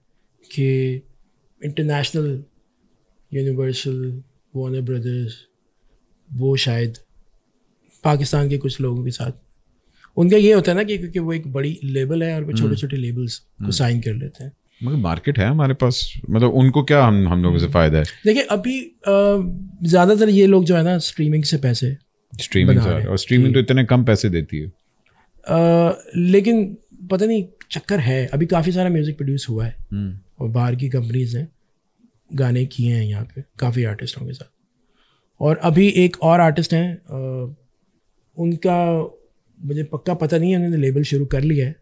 कि इंटरनेशनल यूनिवर्सल वॉर्नर ब्रदर्स वो शायद पाकिस्तान के कुछ लोगों के साथ उनका ये होता है ना कि क्योंकि वो एक बड़ी लेबल है और वो छोटे हम्म। छोटे लेबल्स को साइन हम्म। कर लेते हैं मगर मार्केट है हमारे पास मतलब उनको क्या हम हम लोगों से फ़ायदा है देखिए अभी ज़्यादातर ये लोग जो है ना स्ट्रीमिंग से पैसे स्ट्रीमिंग और स्ट्रीमिंग तो इतने कम पैसे देती है लेकिन पता नहीं चक्कर है अभी काफ़ी सारा म्यूज़िक प्रोड्यूस हुआ है hmm. और बाहर की कंपनीज हैं गाने किए हैं यहाँ पे काफ़ी आर्टिस्टों के साथ और अभी एक और आर्टिस्ट हैं उनका मुझे पक्का पता नहीं है उन्होंने लेबल शुरू कर लिया है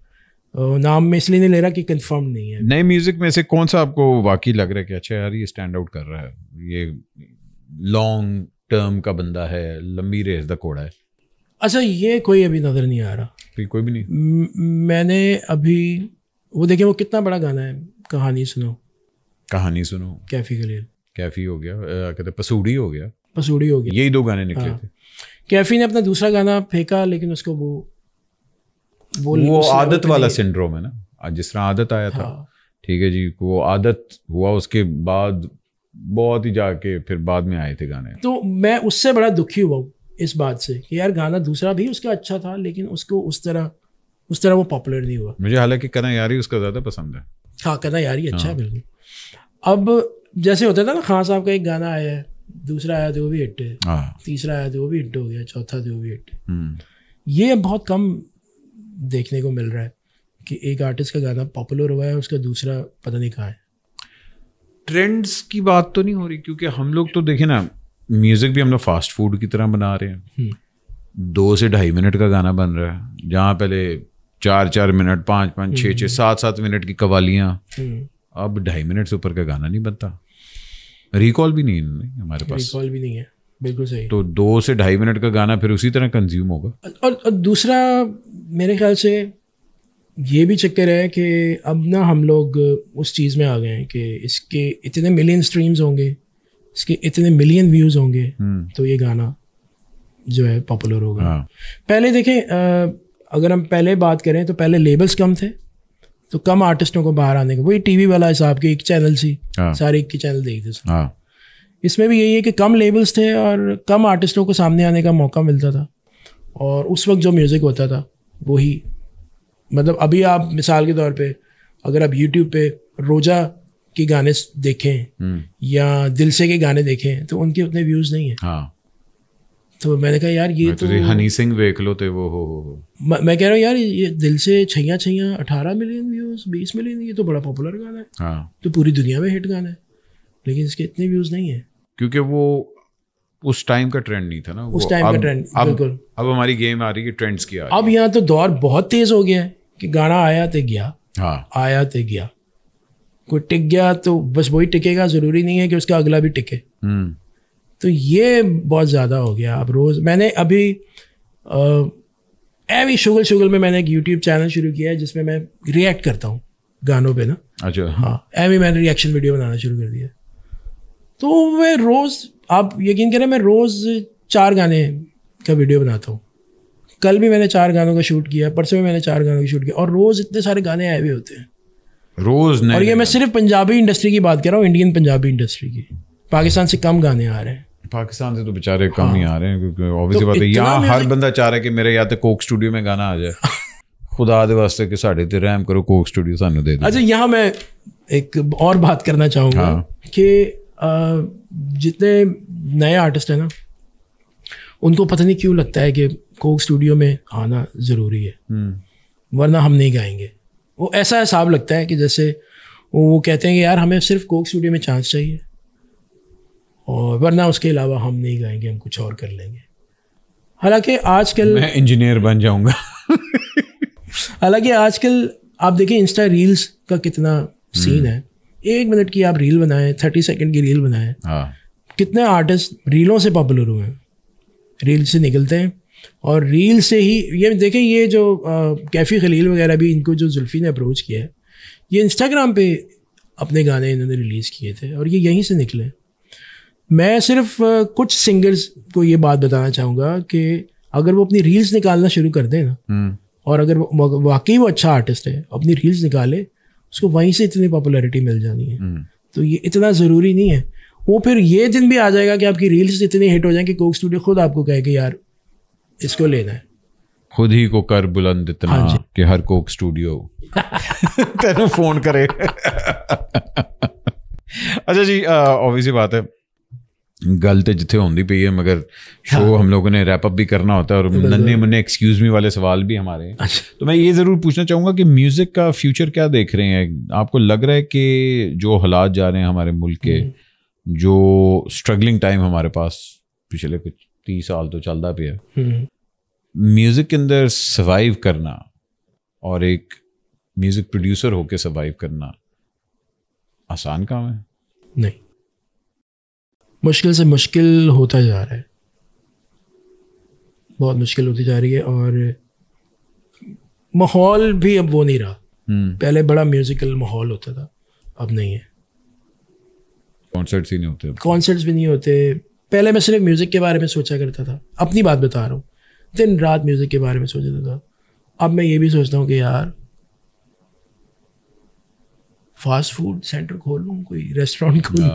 नाम मैं इसलिए नहीं ले रहा कि कंफर्म नहीं है नए म्यूजिक में से कौन सा आपको वाकई लग रहा है कि अच्छा यार ये स्टैंड आउट कर रहा है ये लॉन्ग टर्म का बंदा है लंबी रेस द कोड़ा है अच्छा ये कोई अभी नज़र नहीं आ रहा फिर कोई भी नहीं मैंने अभी वो देखे वो कितना बड़ा गाना है कहानी सुनो कहानी सुनो कैफी खलील कैफी हो गया कहते पसूड़ी हो गया पसूड़ी हो गया यही दो गाने निकले हाँ। थे कैफी ने अपना दूसरा गाना फेंका लेकिन उसको वो वो, वो आदत वाला सिंड्रोम है ना जिस तरह आदत आया था हाँ। ठीक है जी वो आदत हुआ उसके बाद बहुत ही जाके फिर बाद में आए थे गाने तो मैं उससे बड़ा दुखी हुआ हूँ इस बात से कि यार गाना दूसरा भी उसका अच्छा था लेकिन उसको उस तरह उस तरह वो पॉपुलर नहीं हुआ मुझे हालांकि कना यारी उसका ज़्यादा पसंद है हाँ कना यारी अच्छा है हाँ। बिल्कुल अब जैसे होता था ना खान साहब का एक गाना आया है दूसरा आया तो वो भी हिट है हाँ। तीसरा आया तो वो भी हिट हो गया चौथा तो वो भी हिट हम्म। ये बहुत कम देखने को मिल रहा है कि एक आर्टिस्ट का गाना पॉपुलर हुआ है उसका दूसरा पता नहीं कहाँ है ट्रेंड्स की बात तो नहीं हो रही क्योंकि हम लोग तो देखे ना म्यूज़िक भी हम लोग फास्ट फूड की तरह बना रहे हैं हम्म। दो से ढाई मिनट का गाना बन रहा है जहाँ पहले चार चार मिनट पाँच पाँच छः छः हम्म। सात सात मिनट की कवालियाँ हम्म। अब ढाई मिनट से ऊपर का गाना नहीं बनता रिकॉल भी नहीं, है हमारे पास रिकॉल भी नहीं है बिल्कुल सही तो दो से ढाई मिनट का गाना फिर उसी तरह कंज्यूम होगा और, और दूसरा मेरे ख्याल से ये भी चक्कर है कि अब ना हम लोग उस चीज़ में आ गए हैं कि इसके इतने मिलियन स्ट्रीम्स होंगे इसके इतने मिलियन व्यूज होंगे हम्म। तो ये गाना जो है पॉपुलर होगा हाँ। पहले देखें अगर हम पहले बात करें तो पहले लेबल्स कम थे तो कम आर्टिस्टों को बाहर आने का वही टीवी वाला हिसाब के एक चैनल सी हाँ। सारे एक ही चैनल देखते थे इसमें भी यही है कि कम लेबल्स थे और कम आर्टिस्टों को सामने आने का मौका मिलता था और उस वक्त जो म्यूज़िक होता था वही मतलब अभी आप मिसाल के तौर पे अगर आप यूट्यूब पे रोजा के गाने देखें हम्म। या दिल से के गाने देखें तो उनके उतने व्यूज नहीं है हाँ तो मैंने कहा यार ये तो, तो हनी सिंह देख लो तो वो हो हो हो म, मैं कह रहा हूँ यार ये दिल से छैया छैया अठारह मिलियन व्यूज बीस मिलियन ये तो बड़ा पॉपुलर गाना है हाँ। तो पूरी दुनिया में हिट गाना है लेकिन इसके इतने व्यूज नहीं है क्योंकि वो उस टाइम का ट्रेंड नहीं था ना उस टाइम का ट्रेंड बिल्कुल अब हमारी गेम आ रही है ट्रेंड्स की अब यहाँ तो दौर बहुत तेज हो गया है कि गाना आया तो गया हाँ। आया तो गया कोई टिक गया तो बस वही टिकेगा ज़रूरी नहीं है कि उसका अगला भी टिके हम्म। तो ये बहुत ज़्यादा हो गया अब रोज़ मैंने अभी एवी शुगल शुगल में मैंने एक यूट्यूब चैनल शुरू किया है जिसमें मैं रिएक्ट करता हूँ गानों पे ना अच्छा हाँ एवी मैंने रिएक्शन वीडियो बनाना शुरू कर दिया तो मैं रोज़ आप यकीन करें मैं रोज़ चार गाने का वीडियो बनाता हूँ कल भी मैंने चार गानों का शूट किया परसों भी मैंने चार गानों का शूट किया और रोज़ इतने सारे गाने आए हुए होते हैं रोज नहीं और ये मैं सिर्फ पंजाबी इंडस्ट्री की बात कर रहा हूँ इंडियन पंजाबी इंडस्ट्री की पाकिस्तान से कम गाने आ रहे हैं पाकिस्तान से तो बेचारे कम ही हाँ। आ रहे हैं क्योंकि ऑब्वियसली तो बात है यहाँ हर बंदा चाह रहा है कि मेरे या तो कोक स्टूडियो में गाना आ जाए <laughs> खुदा दे वास्ते कि साढ़े ते रैम करो कोक स्टूडियो सानू दे अच्छा यहाँ मैं एक और बात करना चाहूँगा हाँ। कि जितने नए आर्टिस्ट हैं ना उनको पता नहीं क्यों लगता है कि कोक स्टूडियो में आना ज़रूरी है हम्म। वरना हम नहीं गाएंगे वो ऐसा हिसाब लगता है कि जैसे वो वो कहते हैं कि यार हमें सिर्फ कोक स्टूडियो में चांस चाहिए और वरना उसके अलावा हम नहीं गाएंगे हम कुछ और कर लेंगे हालांकि आजकल मैं इंजीनियर बन जाऊंगा हालांकि आजकल आप देखें इंस्टा रील्स का कितना सीन हम्म। है एक मिनट की आप रील बनाएं थर्टी सेकेंड की रील बनाएं हाँ। कितने आर्टिस्ट रीलों से पॉपुलर हुए हैं रील से निकलते हैं और रील से ही ये देखें ये जो कैफ़ी खलील वगैरह भी इनको जो जुल्फ़ी ने अप्रोच किया है ये इंस्टाग्राम पे अपने गाने इन्होंने रिलीज़ किए थे और ये यहीं से निकले मैं सिर्फ कुछ सिंगर्स को ये बात बताना चाहूँगा कि अगर वो अपनी रील्स निकालना शुरू कर दें ना हम्म। और अगर वाकई वो अच्छा आर्टिस्ट है अपनी रील्स निकाले उसको वहीं से इतनी पॉपुलैरिटी मिल जानी है हम्म। तो ये इतना ज़रूरी नहीं है वो फिर ये दिन भी आ जाएगा कि आपकी रील्स इतनी हिट हो जाएंगे कि कोक स्टूडियो खुद आपको कहे कि यार इसको लेना है खुद ही को कर बुलंद इतना हाँ कि हर कोक स्टूडियो <laughs> तेरे फोन करे अच्छा जी ऑब्वियसली बात है गल तो जिथे होंगी पी है मगर शो हाँ। हम लोगों ने रैपअप भी करना होता है और नन्हे मुन्ने एक्सक्यूज मी वाले सवाल भी हमारे अच्छा। तो मैं ये ज़रूर पूछना चाहूंगा कि म्यूज़िक का फ्यूचर क्या देख रहे हैं आपको लग रहा है कि जो हालात जा रहे हैं हमारे मुल्क के हम्म। जो स्ट्रगलिंग टाइम हमारे पास पिछले कुछ 30 ਸਾਲ ਤੋਂ ਚੱਲਦਾ ਪਿਆ म्यूजिक के अंदर सर्वाइव करना और एक म्यूजिक प्रोड्यूसर ਕੇ सर्वाइव करना आसान काम है नहीं मुश्किल से मुश्किल होता जा रहा है बहुत मुश्किल होती जा रही है और माहौल भी अब वो नहीं रहा हम्म। पहले बड़ा म्यूजिकल माहौल होता था अब नहीं है कॉन्सर्ट्स ही नहीं होते कॉन्सर्ट्स भी नहीं होते पहले मैं सिर्फ म्यूज़िक के बारे में सोचा करता था अपनी बात बता रहा हूँ दिन रात म्यूज़िक के बारे में सोचता था अब मैं ये भी सोचता हूँ कि यार फास्ट फूड सेंटर खोल लूँ कोई रेस्टोरेंट खोल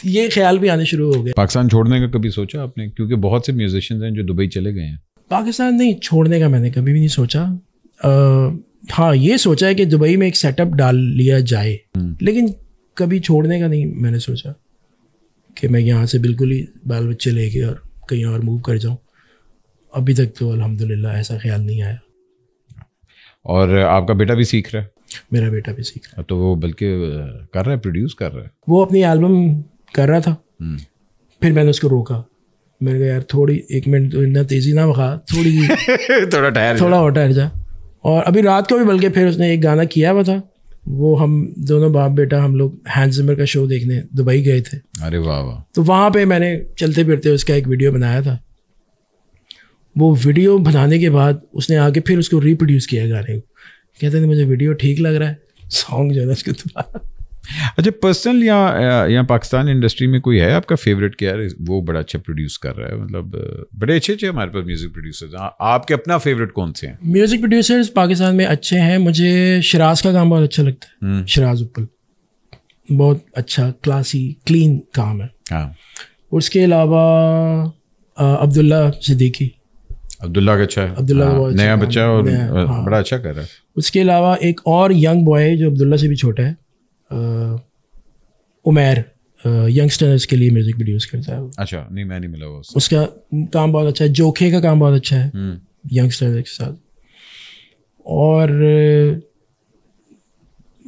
तो ये ख्याल भी आने शुरू हो गए पाकिस्तान छोड़ने का कभी सोचा आपने क्योंकि बहुत से म्यूजिशियंस हैं जो दुबई चले गए हैं पाकिस्तान नहीं छोड़ने का मैंने कभी भी नहीं सोचा आ, हाँ ये सोचा है कि दुबई में एक सेटअप डाल लिया जाए हम्म। लेकिन कभी छोड़ने का नहीं मैंने सोचा कि मैं यहाँ से बिल्कुल ही बाल बच्चे लेके और कहीं और मूव कर जाऊँ अभी तक तो अलहमदिल्ला ऐसा ख्याल नहीं आया और आपका बेटा भी सीख रहा है मेरा बेटा भी सीख रहा है तो वो बल्कि कर रहा है प्रोड्यूस कर रहा है वो अपनी एल्बम कर रहा था हम्म। फिर मैंने उसको रोका मैंने कहा यार थोड़ी एक मिनट तो इतना तेज़ी ना बखा थोड़ी <laughs> थोड़ा टायर थोड़ा और टायर जा और अभी रात को भी बल्कि फिर उसने एक गाना किया हुआ था वो हम दोनों बाप बेटा हम लोग हैंडजमर का शो देखने दुबई गए थे अरे वाह वाह तो वहाँ पे मैंने चलते फिरते उसका एक वीडियो बनाया था वो वीडियो बनाने के बाद उसने आके फिर उसको रिप्रोड्यूस किया गाने को कहते थे मुझे वीडियो ठीक लग रहा है सॉन्ग जो है उसके दोबारा अच्छा पर्सनल या या पाकिस्तान इंडस्ट्री में कोई है आपका फेवरेट क्या है वो बड़ा अच्छा प्रोड्यूस कर रहा है मतलब बड़े अच्छे अच्छे हमारे पास म्यूज़िक प्रोड्यूसर्स हैं आपके अपना फेवरेट कौन से हैं म्यूज़िक प्रोड्यूसर्स पाकिस्तान में अच्छे हैं मुझे शराज का काम बहुत अच्छा लगता है शराज हम्म। उपल बहुत अच्छा क्लासी क्लीन काम है हाँ उसके अलावा अब्दुल्ला सिद्दीकी अब्दुल्ला का अच्छा है अब्दुल्ला हाँ, अच्छा नया बच्चा और हाँ। बड़ा अच्छा कर रहा है उसके अलावा एक और यंग बॉय है जो अब्दुल्ला से भी छोटा है उमेर यंगस्टर्स के लिए म्यूजिक वीडियोस करता है अच्छा नहीं मैं नहीं मिला वो उसका काम बहुत अच्छा है जोखे का काम बहुत अच्छा है यंगस्टर्स हम्म। के साथ और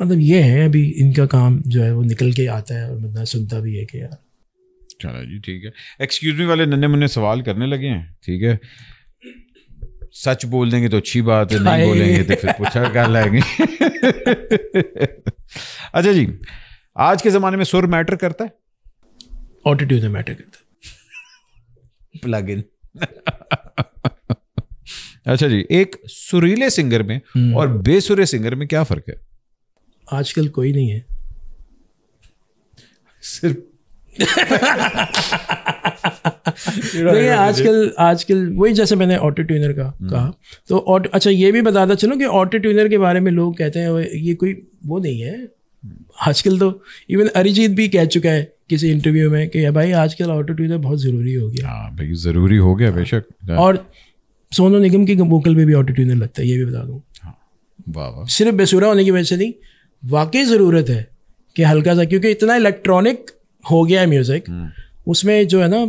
मतलब ये है अभी इनका काम जो है वो निकल के आता है और मतलब सुनता भी है कि यार चलो जी ठीक है एक्सक्यूज मी वाले नन्हे मुन्ने सवाल करने लगे हैं ठीक है सच बोल देंगे तो अच्छी बात है नहीं बोलेंगे तो फिर पूछा कर लाएंगे <laughs> <laughs> अच्छा जी आज के ज़माने में सुर मैटर करता है ऑटिट्यूड मैटर करता है प्लग इन <laughs> अच्छा जी एक सुरीले सिंगर में हम्म। और बेसुरे सिंगर में क्या फ़र्क है आजकल कोई नहीं है सिर्फ <laughs> नहीं आजकल आजकल वही जैसे मैंने ऑटो ट्यूनर का हम्म। कहा तो ऑटो अच्छा ये भी बताता चलो कि ऑटो ट्यूनर के बारे में लोग कहते हैं ये कोई वो नहीं है आजकल तो इवन अरिजीत भी कह चुका है किसी इंटरव्यू में कि भाई आजकल ऑटो ट्यूनर बहुत ज़रूरी हो गया हाँ, भाई ज़रूरी हो गया हाँ। बेशक हाँ। और सोनू निगम की वोकल में भी ऑटो ट्यूनर लगता है ये भी बता दूँ सिर्फ बेसुरा होने की वजह से नहीं वाकई ज़रूरत है कि हल्का सा क्योंकि इतना इलेक्ट्रॉनिक हो गया है म्यूज़िक हम्म। उसमें जो है ना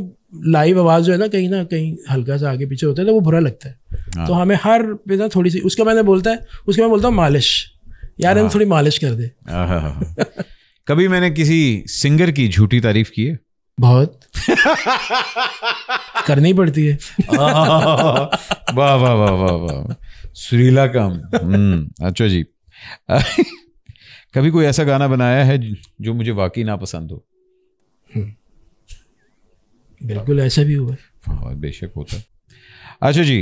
लाइव आवाज़ जो है ना कहीं ना कहीं हल्का सा आगे पीछे होता है तो वो बुरा लगता है हाँ। तो हमें हर पे ना थोड़ी सी उसके मैंने बोलता है उसके मैं बोलता हूँ मालिश यार हम हाँ। थोड़ी मालिश कर दे <laughs> कभी मैंने किसी सिंगर की झूठी तारीफ की है बहुत <laughs> करनी पड़ती है <laughs> वाह वाह वाह वाह वाह सुरीला काम हम्म, अच्छा जी कभी कोई ऐसा गाना बनाया है जो मुझे वाकई ना पसंद हो हम्म। बिल्कुल ऐसा भी हुआ बहुत बेशक होता अच्छा जी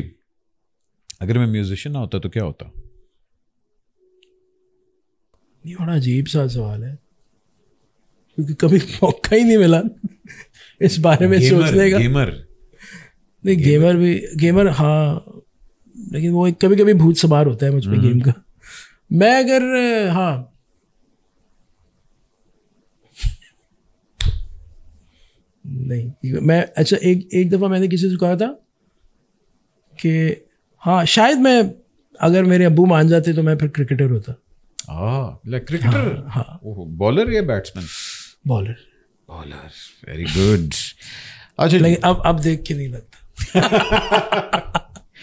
अगर मैं म्यूजिशियन ना होता तो क्या होता ये बड़ा अजीब सा सवाल है क्योंकि कभी मौका ही नहीं मिला इस बारे में गेमर, सोचने का गेमर नहीं गेमर, गेमर भी गेमर हाँ लेकिन वो कभी कभी भूत सवार होता है मुझ पर गेम हम्म। का मैं अगर हाँ नहीं मैं अच्छा एक एक दफ़ा मैंने किसी से कहा था कि हाँ शायद मैं अगर मेरे अबू मान जाते तो मैं फिर क्रिकेटर होता लाइक क्रिकेटर हाँ बॉलर हाँ, हाँ। या batsman bowler bowler very good अच्छा लेकिन अब अब देख के नहीं लगता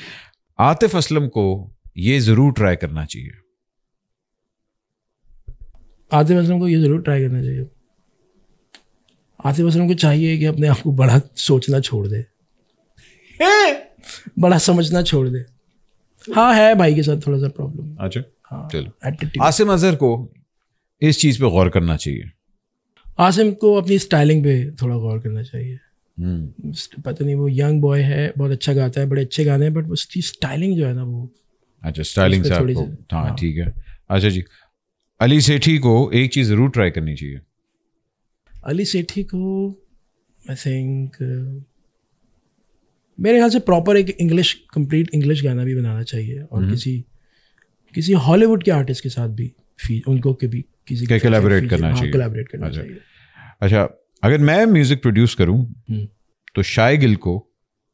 <laughs> आतिफ असलम को ये जरूर ट्राई करना चाहिए आतिफ असलम को ये जरूर ट्राई करना चाहिए आतिफ असलम को चाहिए कि अपने आप को बड़ा सोचना छोड़ दे ए! बड़ा समझना छोड़ दे हाँ है भाई के साथ थोड़ा सा प्रॉब्लम अच्छा हाँ, आसिम अजहर को इस चीज़ पे गौर करना चाहिए आसिम को अपनी स्टाइलिंग पे थोड़ा गौर करना चाहिए हम्म। पता नहीं वो यंग बॉय है बहुत अच्छा गाता है बड़े अच्छे गाने हैं बट उसकी स्टाइलिंग जो है ना वो अच्छा स्टाइलिंग से हाँ, हाँ ठीक है अच्छा जी अली सेठी को एक चीज़ ज़रूर ट्राई करनी चाहिए अली सेठी को आई थिंक मेरे ख्याल से प्रॉपर एक इंग्लिश कंप्लीट इंग्लिश गाना भी बनाना चाहिए और हम्म। किसी किसी हॉलीवुड के आर्टिस्ट के साथ भी फी उनको के भी किसी के कोलैबोरेट करना हाँ, चाहिए कोलैबोरेट करना अच्छा। चाहिए अच्छा अगर मैं म्यूजिक प्रोड्यूस करूं हम्म। तो शाय गिल को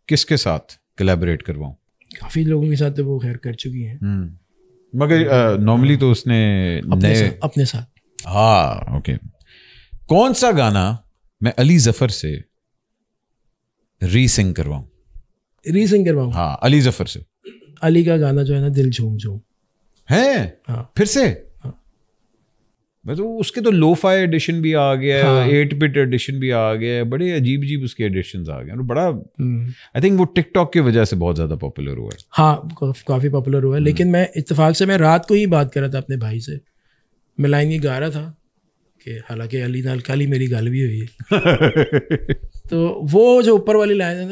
किसके साथ कोलैबोरेट करवाऊं काफी लोगों के साथ तो वो खैर कर चुकी हैं हम्म। मगर नॉर्मली तो उसने अपने साथ, अपने साथ हाँ ओके कौन सा गाना मैं अली जफर से रीसिंग करवाऊं रीसिंग करवाऊं हाँ अली जफर से अली का गाना जो है ना दिल झूम झूम है हाँ। फिर से हाँ। मैं तो उसके तो लोफाई एडिशन भी आ गया है एट बिट एडिशन भी आ गया है बड़े अजीब अजीब उसके एडिशन आ गए बड़ा आई हम्म। थिंक वो टिकटॉक की वजह से बहुत ज्यादा पॉपुलर हुआ है हाँ काफी पॉपुलर हुआ है हम्म। लेकिन मैं इतफाक से मैं रात को ही बात कर रहा था अपने भाई से मैं गा रहा था कि हालांकि अली नाल कल मेरी गल भी हुई है तो वो जो ऊपर वाली लाइन है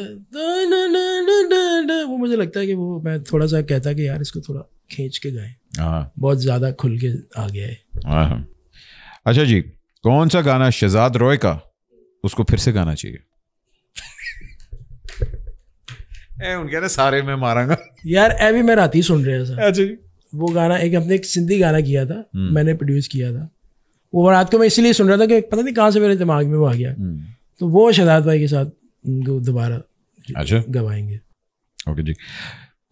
वो मुझे लगता है कि वो मैं थोड़ा सा कहता कि यार इसको थोड़ा खींच के गए हाँ। बहुत ज़्यादा खुल के आ गया है हाँ, हाँ। अच्छा जी कौन सा गाना शहजाद रॉय का उसको फिर से गाना चाहिए ए, उनके ना सारे मैं मारांगा यार ए भी मैं रात ही सुन रहा था अच्छा जी वो गाना एक अपने एक सिंधी गाना किया था हम्म। मैंने प्रोड्यूस किया था वो रात को मैं इसीलिए सुन रहा था कि पता नहीं कहाँ से मेरे दिमाग में वो आ गया हम्म। तो वो शहजाद भाई के साथ दोबारा अच्छा गवाएंगे ओके जी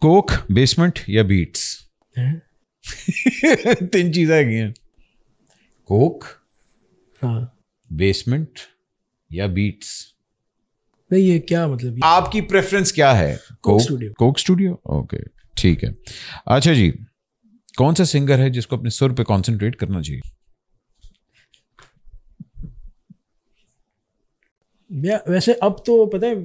कोक बेसमेंट या बीट्स <laughs> तीन चीज़ें हैं कोक हाँ बेसमेंट या बीट्स नहीं ये क्या मतलब ये? आपकी प्रेफरेंस क्या है Coke Studio Coke Studio okay ठीक है अच्छा जी कौन सा सिंगर है जिसको अपने सुर पे कंसंट्रेट करना चाहिए या वैसे अब तो पता है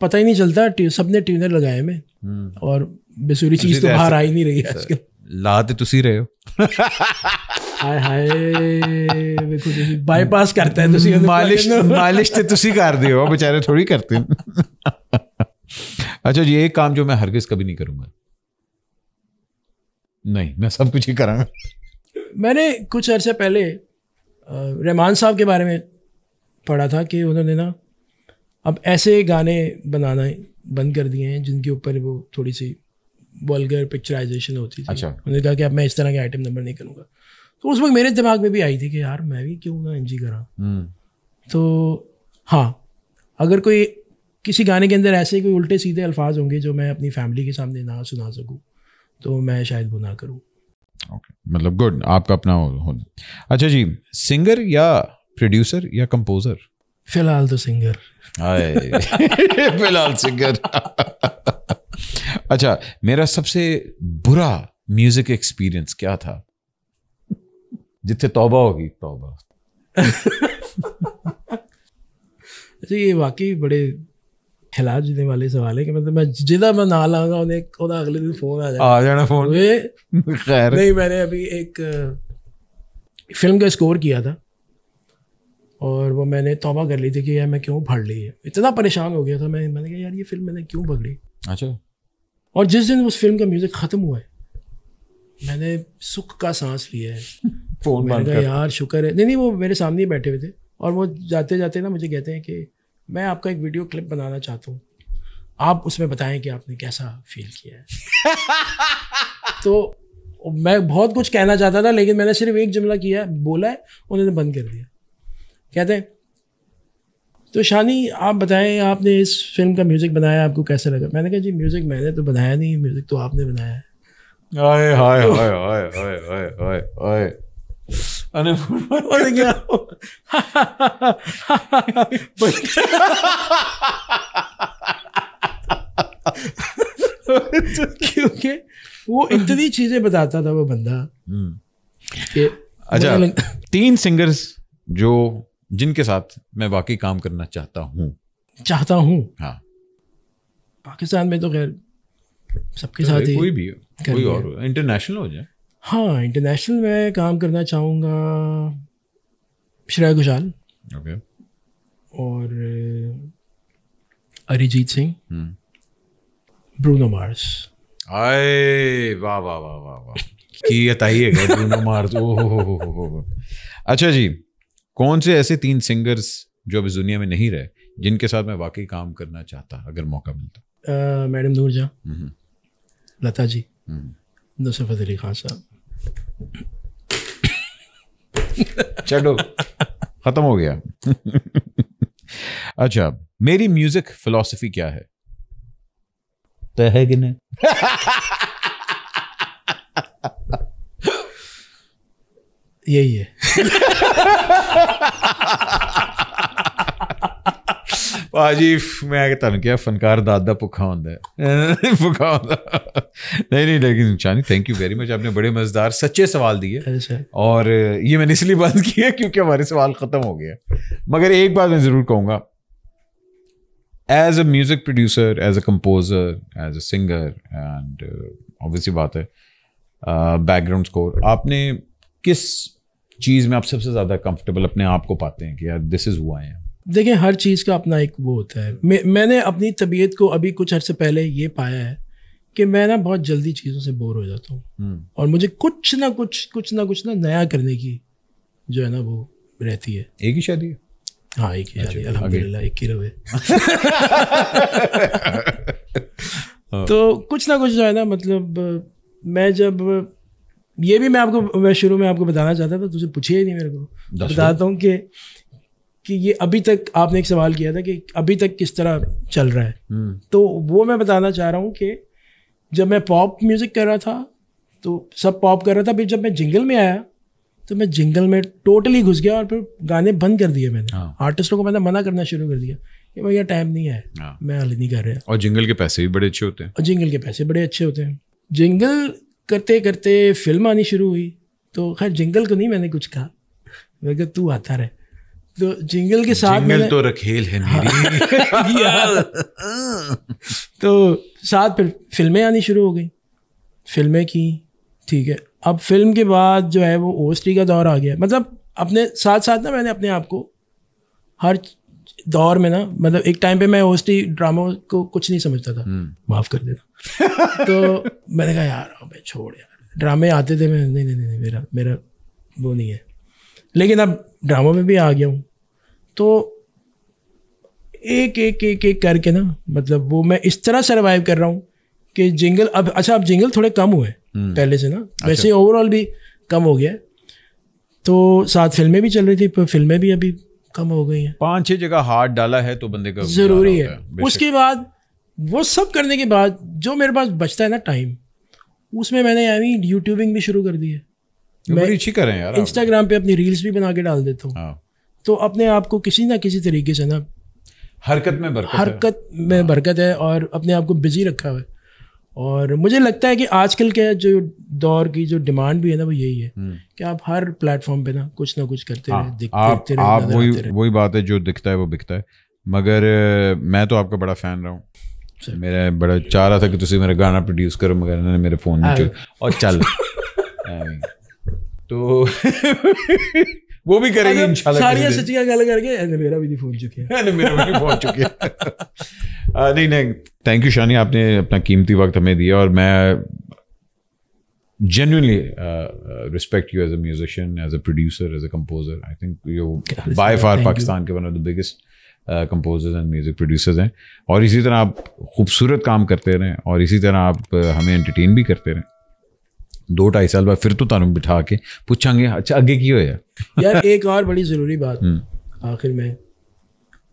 पता ही नहीं चलता सबने ट्यूनर लगाए में हम्म। और बेसूरी चीज तो, तो बाहर आ ही नहीं रही है आजकल लाद तुसी रहे हो हाय हाय देखो ਤੁਸੀਂ ਬਾਈਪਾਸ ਕਰਤਾ ਹੈ ਤੁਸੀਂ मालिश ਮਾਲਿਸ਼ ਤੇ ਤੁਸੀਂ ਕਰਦੇ ਹੋ बेचारे थोड़ी करते हैं अच्छा जी एक काम जो मैं हरगिज कभी नहीं करूंगा नहीं मैं सब कुछ ही करांगा मैंने कुछ अरसे पहले रहमान साहब के बारे में पढ़ा था कि उन्होंने ना अब ऐसे गाने बनाना बंद कर दिए हैं जिनके ऊपर वो थोड़ी सी वल्गर पिक्चराइजेशन होती थी अच्छा। उन्होंने कहा कि अब मैं इस तरह के आइटम नंबर नहीं करूँगा तो उस वक्त मेरे दिमाग में भी आई थी कि यार मैं भी क्यों ना एन जी करा हम्म। तो हाँ अगर कोई किसी गाने के अंदर ऐसे कोई उल्टे सीधे अल्फाज होंगे जो मैं अपनी फैमिली के सामने ना सुना सकूँ तो मैं शायद वो ना करूँ ओके okay. मतलब गुड आपका अपना हो, हो अच्छा जी सिंगर या प्रोड्यूसर या कंपोजर फिलहाल तो सिंगर <laughs> फिलहाल सिंगर अच्छा मेरा सबसे बुरा म्यूजिक एक्सपीरियंस क्या था जितने तौबा होगी तौबा अच्छा ये वाकई बड़े खिला जीने वाले सवाल है कि मतलब मैं जिदा मैं ना लाऊंगा उन्हें ਉਹਦਾ अगले दिन फोन आ ਜਾਣਾ आ जाना फोन नहीं मैंने अभी एक फिल्म का स्कोर किया था और वो मैंने तोबा कर ली थी कि यार मैं क्यों भर ली है इतना परेशान हो गया था मैं मैंने कहा यार ये फिल्म मैंने क्यों पकड़ी अच्छा और जिस दिन उस फिल्म का म्यूज़िक ख़त्म हुआ है मैंने सुख का सांस लिया है <laughs> फोन मैंने कहा यार शुक्र है नहीं नहीं वो मेरे सामने ही बैठे हुए थे और वो जाते जाते ना मुझे कहते हैं कि मैं आपका एक वीडियो क्लिप बनाना चाहता हूँ आप उसमें बताएं कि आपने कैसा फील किया है <laughs> तो मैं बहुत कुछ कहना चाहता था लेकिन मैंने सिर्फ एक जुमला किया बोला है उन्होंने बंद कर दिया कहते हैं तो शानी आप बताएं आपने इस फिल्म का म्यूज़िक बनाया आपको कैसे लगा मैंने कहा जी म्यूज़िक मैंने तो बनाया नहीं म्यूज़िक तो आपने बनाया आए हाय हाय हाय हाय हाय हाय हाय क्योंकि वो इतनी चीजें बताता था वो बंदा हम्म। अच्छा तीन सिंगर्स जो जिनके साथ मैं वाकई काम करना चाहता हूँ चाहता हूँ हाँ पाकिस्तान में तो खैर सबके तो साथ ही कोई भी हो कोई और इंटरनेशनल हो जाए हाँ इंटरनेशनल में काम करना चाहूँगा श्रेया घोषाल ओके और अरिजीत सिंह हम्म। ब्रूनो मार्स आए वाह वाह वाह वाह वाह की बताइए ब्रूनो मार्स ओ हो हो हो अच्छा जी कौन से ऐसे तीन सिंगर्स जो अब इस दुनिया में नहीं रहे जिनके साथ मैं वाकई काम करना चाहता अगर मौका मिलता मैडम जहाँ हम्म। लता जी हम्म। नुसरफत अली खान साहब चलो ख़त्म हो गया अच्छा मेरी म्यूजिक फिलॉसफी क्या है तो है कि नहीं <laughs> यही है भाजी मैं तुम क्या फनकार दादा भुखा ਹੁੰਦਾ भुखा ਭੁੱਖਾ नहीं नहीं लेकिन चानी थैंक यू वेरी मच आपने बड़े मज़ेदार सच्चे सवाल दिए और ये मैंने इसलिए बात की है क्योंकि हमारे सवाल ख़त्म हो गया मगर एक बात मैं ज़रूर कहूँगा as a music producer as a composer as a singer and obviously बात है बैकग्राउंड स्कोर आपने किस चीज़ में आप सबसे ज़्यादा कंफर्टेबल अपने आप को पाते हैं कि यार दिस इज़ हुआ है देखें हर चीज़ का अपना एक वो होता है मैं मैंने अपनी तबीयत को अभी कुछ अर्से पहले ये पाया है कि मैं ना बहुत जल्दी चीज़ों से बोर हो जाता हूँ हम्म। और मुझे कुछ ना कुछ कुछ ना कुछ ना नया करने की जो है ना वो रहती है एक ही शादी है हाँ एक ही अच्छा, शादी अलहमदिल्ला एक ही रवे <laughs> तो कुछ ना कुछ जो है ना मतलब मैं जब ये भी मैं आपको मैं शुरू में आपको बताना चाहता था तुझे पूछिए ही नहीं मेरे को बताता हूँ कि कि ये अभी तक आपने एक सवाल किया था कि अभी तक किस तरह चल रहा है हम्म। तो वो मैं बताना चाह रहा हूँ कि जब मैं पॉप म्यूज़िक कर रहा था तो सब पॉप कर रहा था फिर जब मैं जिंगल में आया तो मैं जिंगल में टोटली घुस गया और फिर गाने बंद कर दिए मैंने आर्टिस्टों हाँ। को मैंने मना करना शुरू कर दिया कि भैया टाइम नहीं है हाँ। मैं हल नहीं कर रहा और जिंगल के पैसे भी बड़े अच्छे होते हैं और जिंगल के पैसे बड़े अच्छे होते हैं जिंगल करते करते फिल्म आनी शुरू हुई तो खैर जिंगल को नहीं मैंने कुछ कहा मैं कहा तू आता रहे तो जिंगल के साथ जिंगल तो रखेल है मेरी हाँ। <laughs> तो साथ फिर फिल्में आनी शुरू हो गई फिल्में की ठीक है अब फिल्म के बाद जो है वो ओस्टी का दौर आ गया मतलब अपने साथ साथ ना मैंने अपने आप को हर दौर में ना मतलब एक टाइम पे मैं होस्टी ड्रामा को कुछ नहीं समझता था हम्म। माफ़ कर देना <laughs> तो मैंने कहा यार भाई छोड़ यार ड्रामे आते थे मैं नहीं नहीं नहीं मेरा मेरा वो नहीं है लेकिन अब ड्रामो में भी आ गया हूँ तो एक एक एक एक करके ना मतलब वो मैं इस तरह सर्वाइव कर रहा हूँ कि जिंगल अब अच्छा अब जिंगल थोड़े कम हुए हम्म। पहले से ना अच्छा। वैसे ओवरऑल भी कम हो गया तो साथ फिल्में भी चल रही थी पर फिल्में भी अभी कम हो गई है पांच छह जगह हाथ डाला है तो बंदे का जरूरी है उसके बाद वो सब करने के बाद जो मेरे पास बचता है ना टाइम उसमें मैंने आई यूट्यूबिंग भी शुरू कर दी है मैं अच्छी करें यार इंस्टाग्राम पे अपनी रील्स भी बना के डाल देता हूँ हाँ। तो अपने आप को किसी ना किसी तरीके से ना हरकत में बरकत हरकत में बरकत है और अपने आप को बिजी रखा हुआ है और मुझे लगता है कि आजकल के जो दौर की जो डिमांड भी है ना वो यही है हम्म। कि आप हर प्लेटफॉर्म पे ना कुछ ना कुछ करते हाँ, रहे आप, रहे आप वही वही बात है जो दिखता है वो बिकता है मगर मैं तो आपका बड़ा फ़ैन रहा हूँ मेरा बड़ा चाह रहा था कि तुम मेरा गाना प्रोड्यूस करो मगर इन्होंने मेरे फ़ोन में और चल <laughs> तो <laughs> वो भी करेंगे सचिया गल करके मेरा भी नहीं फोन चुके <laughs> मेरा भी नहीं फोन चुके <laughs> नहीं नहीं थैंक यू शानी आपने अपना कीमती वक्त हमें दिया और मैं genuinely uh, respect you as a musician as a producer as a composer i think you by far pakistan ke one of the biggest composers and music producers हैं और इसी तरह आप खूबसूरत काम करते रहें और इसी तरह आप हमें एंटरटेन भी करते रहें दो ढाई साल बाद फिर तो तुम बिठा के पूछा अच्छा अगे की होया यार एक और बड़ी जरूरी बात हम्म। आखिर में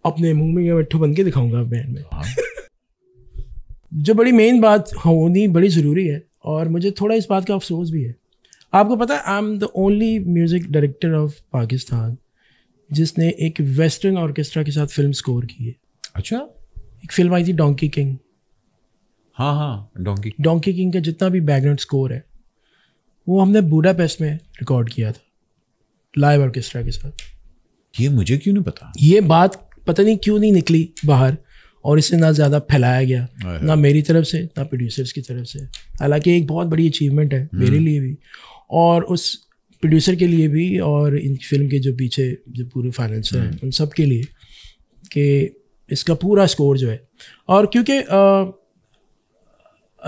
अपने मुंह में मिठू बन के दिखाऊंगा बैंड में हाँ। <laughs> जो बड़ी मेन बात होनी बड़ी ज़रूरी है और मुझे थोड़ा इस बात का अफसोस भी है आपको पता है I am the only music director of Pakistan जिसने एक वेस्टर्न ऑर्केस्ट्रा के साथ फिल्म स्कोर की है अच्छा एक फिल्म आई थी डोंकी किंग हाँ हाँ डोंकी डोंकी किंग का जितना भी बैकग्राउंड स्कोर है वो हमने बूढ़ा पेस्ट में रिकॉर्ड किया था लाइव ऑर्केस्ट्रा के साथ ये मुझे क्यों नहीं पता ये बात पता नहीं क्यों नहीं निकली बाहर और इसे ना ज़्यादा फैलाया गया ना मेरी तरफ से ना प्रोड्यूसर्स की तरफ से हालांकि एक बहुत बड़ी अचीवमेंट है मेरे हम्म। लिए भी और उस प्रोड्यूसर के लिए भी और इन फिल्म के जो पीछे जो पूरे फाइनेंसर हैं हम्म। उन सब के लिए कि इसका पूरा स्कोर जो है और क्योंकि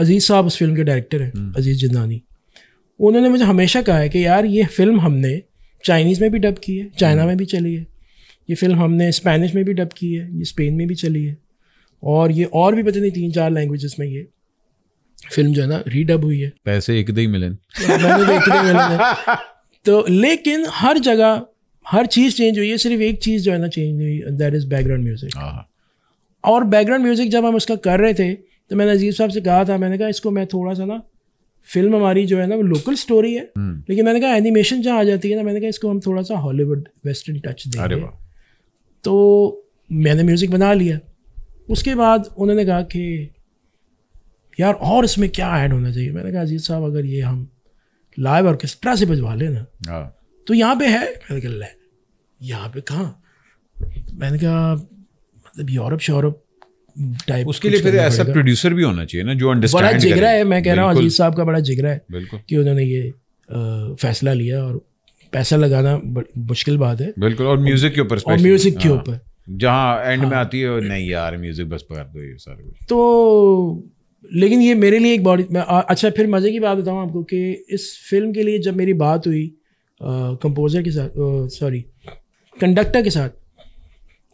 अजीज़ साहब उस फिल्म के डायरेक्टर हैं हम्म। अजीज़ जिंदानी उन्होंने मुझे हमेशा कहा है कि यार ये फिल्म हमने चाइनीज़ में भी डब की है चाइना में भी चली है ये फिल्म हमने स्पेनिश में भी डब की है ये स्पेन में भी चली है और ये और भी पता नहीं तीन चार लैंग्वेजेस में ये फिल्म जो है ना रीडब हुई है पैसे एक ही मिले तो, तो लेकिन हर जगह हर चीज़ चेंज हुई है सिर्फ एक चीज़ जो है ना चेंज हुई दैट इज़ बैकग्राउंड म्यूज़िक और बैकग्राउंड म्यूज़िक जब हम उसका कर रहे थे तो मैंने अजीज साहब से कहा था मैंने कहा इसको मैं थोड़ा सा ना फिल्म हमारी जो है ना वो लोकल स्टोरी है हम्म। लेकिन मैंने कहा एनिमेशन जहाँ आ जाती है ना मैंने कहा इसको हम थोड़ा सा हॉलीवुड वेस्टर्न टच देंगे तो मैंने म्यूज़िक बना लिया उसके बाद उन्होंने कहा कि यार और इसमें क्या ऐड होना चाहिए मैंने कहा अजीत साहब अगर ये हम लाइव ऑर्केस्ट्रा से लें लेना हाँ। तो यहाँ पे है मैंने कहा यहाँ पे कहाँ मैंने कहा मतलब यूरोप शोरप टाइप उसके लिए फिर ऐसा प्रोड्यूसर भी होना चाहिए ना जो अंडरस्टैंड बड़ा जिगरा है मैं कह रहा हूँ अजीत साहब का बड़ा जिगरा है कि उन्होंने ये फैसला लिया और पैसा लगाना मुश्किल बात है बिल्कुल और म्यूजिक के ऊपर म्यूजिक के हाँ। ऊपर जहाँ एंड में हाँ। आती है नहीं यार म्यूजिक बस पकड़ दो ये सारे कुछ तो लेकिन ये मेरे लिए एक बॉडी मैं अच्छा फिर मज़े की बात बताऊँ आपको कि इस फिल्म के लिए जब मेरी बात हुई कंपोज़र के साथ सॉरी कंडक्टर के साथ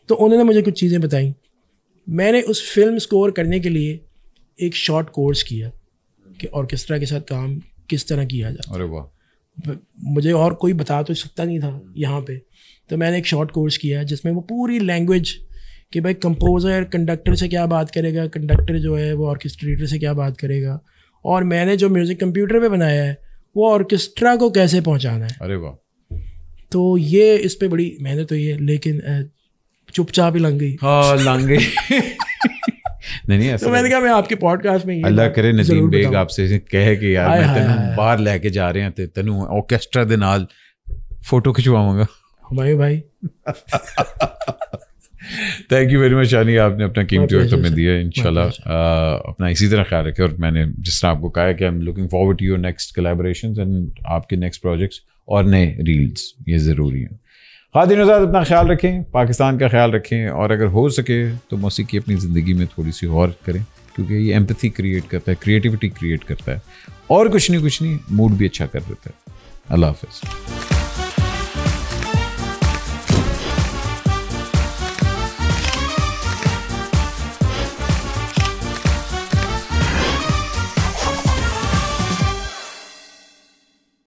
तो उन्होंने मुझे कुछ चीज़ें बताई मैंने उस फिल्म स्कोर करने के लिए एक शॉर्ट कोर्स किया कि ऑर्केस्ट्रा के साथ काम किस तरह किया जाए अरे वाह मुझे और कोई बता तो सकता नहीं था हम्म। यहाँ पे तो मैंने एक शॉर्ट कोर्स किया जिसमें वो पूरी लैंग्वेज कि भाई कंपोज़र कंडक्टर से क्या बात करेगा कंडक्टर जो है वो ऑर्केस्ट्रेटर से क्या बात करेगा और मैंने जो म्यूज़िक कंप्यूटर पे बनाया है वो ऑर्केस्ट्रा को कैसे पहुँचाना है अरे वाह तो ये इस पर बड़ी मेहनत हुई है लेकिन चुपचाप ही लंग गई हाँ लंग गई <laughs> नहीं नहीं तो मैंने कहा मैं आपके पॉडकास्ट में अल्लाह करे नसीम बेग आपसे कहे कि यार मैं तनु बाहर लेके जा रहे हैं तनु ऑर्केस्ट्रा दे नाल फोटो ਖਿਚਵਾਵਾਂਗਾ भाई भाई thank you very much Shani आपने अपना कीमती वक्त हमें दिया इंशाल्लाह अपना इसी तरह ख्याल रखें और मैंने जिस तरह आपको कहा कि I am looking forward to your next collaboration and आपके नेक्स्ट प्रोजेक्ट्स और नए रील्स ये ज़रूरी है खातिन आज़ाद अपना ख्याल रखें पाकिस्तान का ख्याल रखें और अगर हो सके तो मौसीकी अपनी ज़िंदगी में थोड़ी सी और करें क्योंकि ये एम्पथी क्रिएट करता है क्रिएटिविटी क्रिएट करता है और कुछ नहीं कुछ नहीं मूड भी अच्छा कर देता है अल्लाह हाफ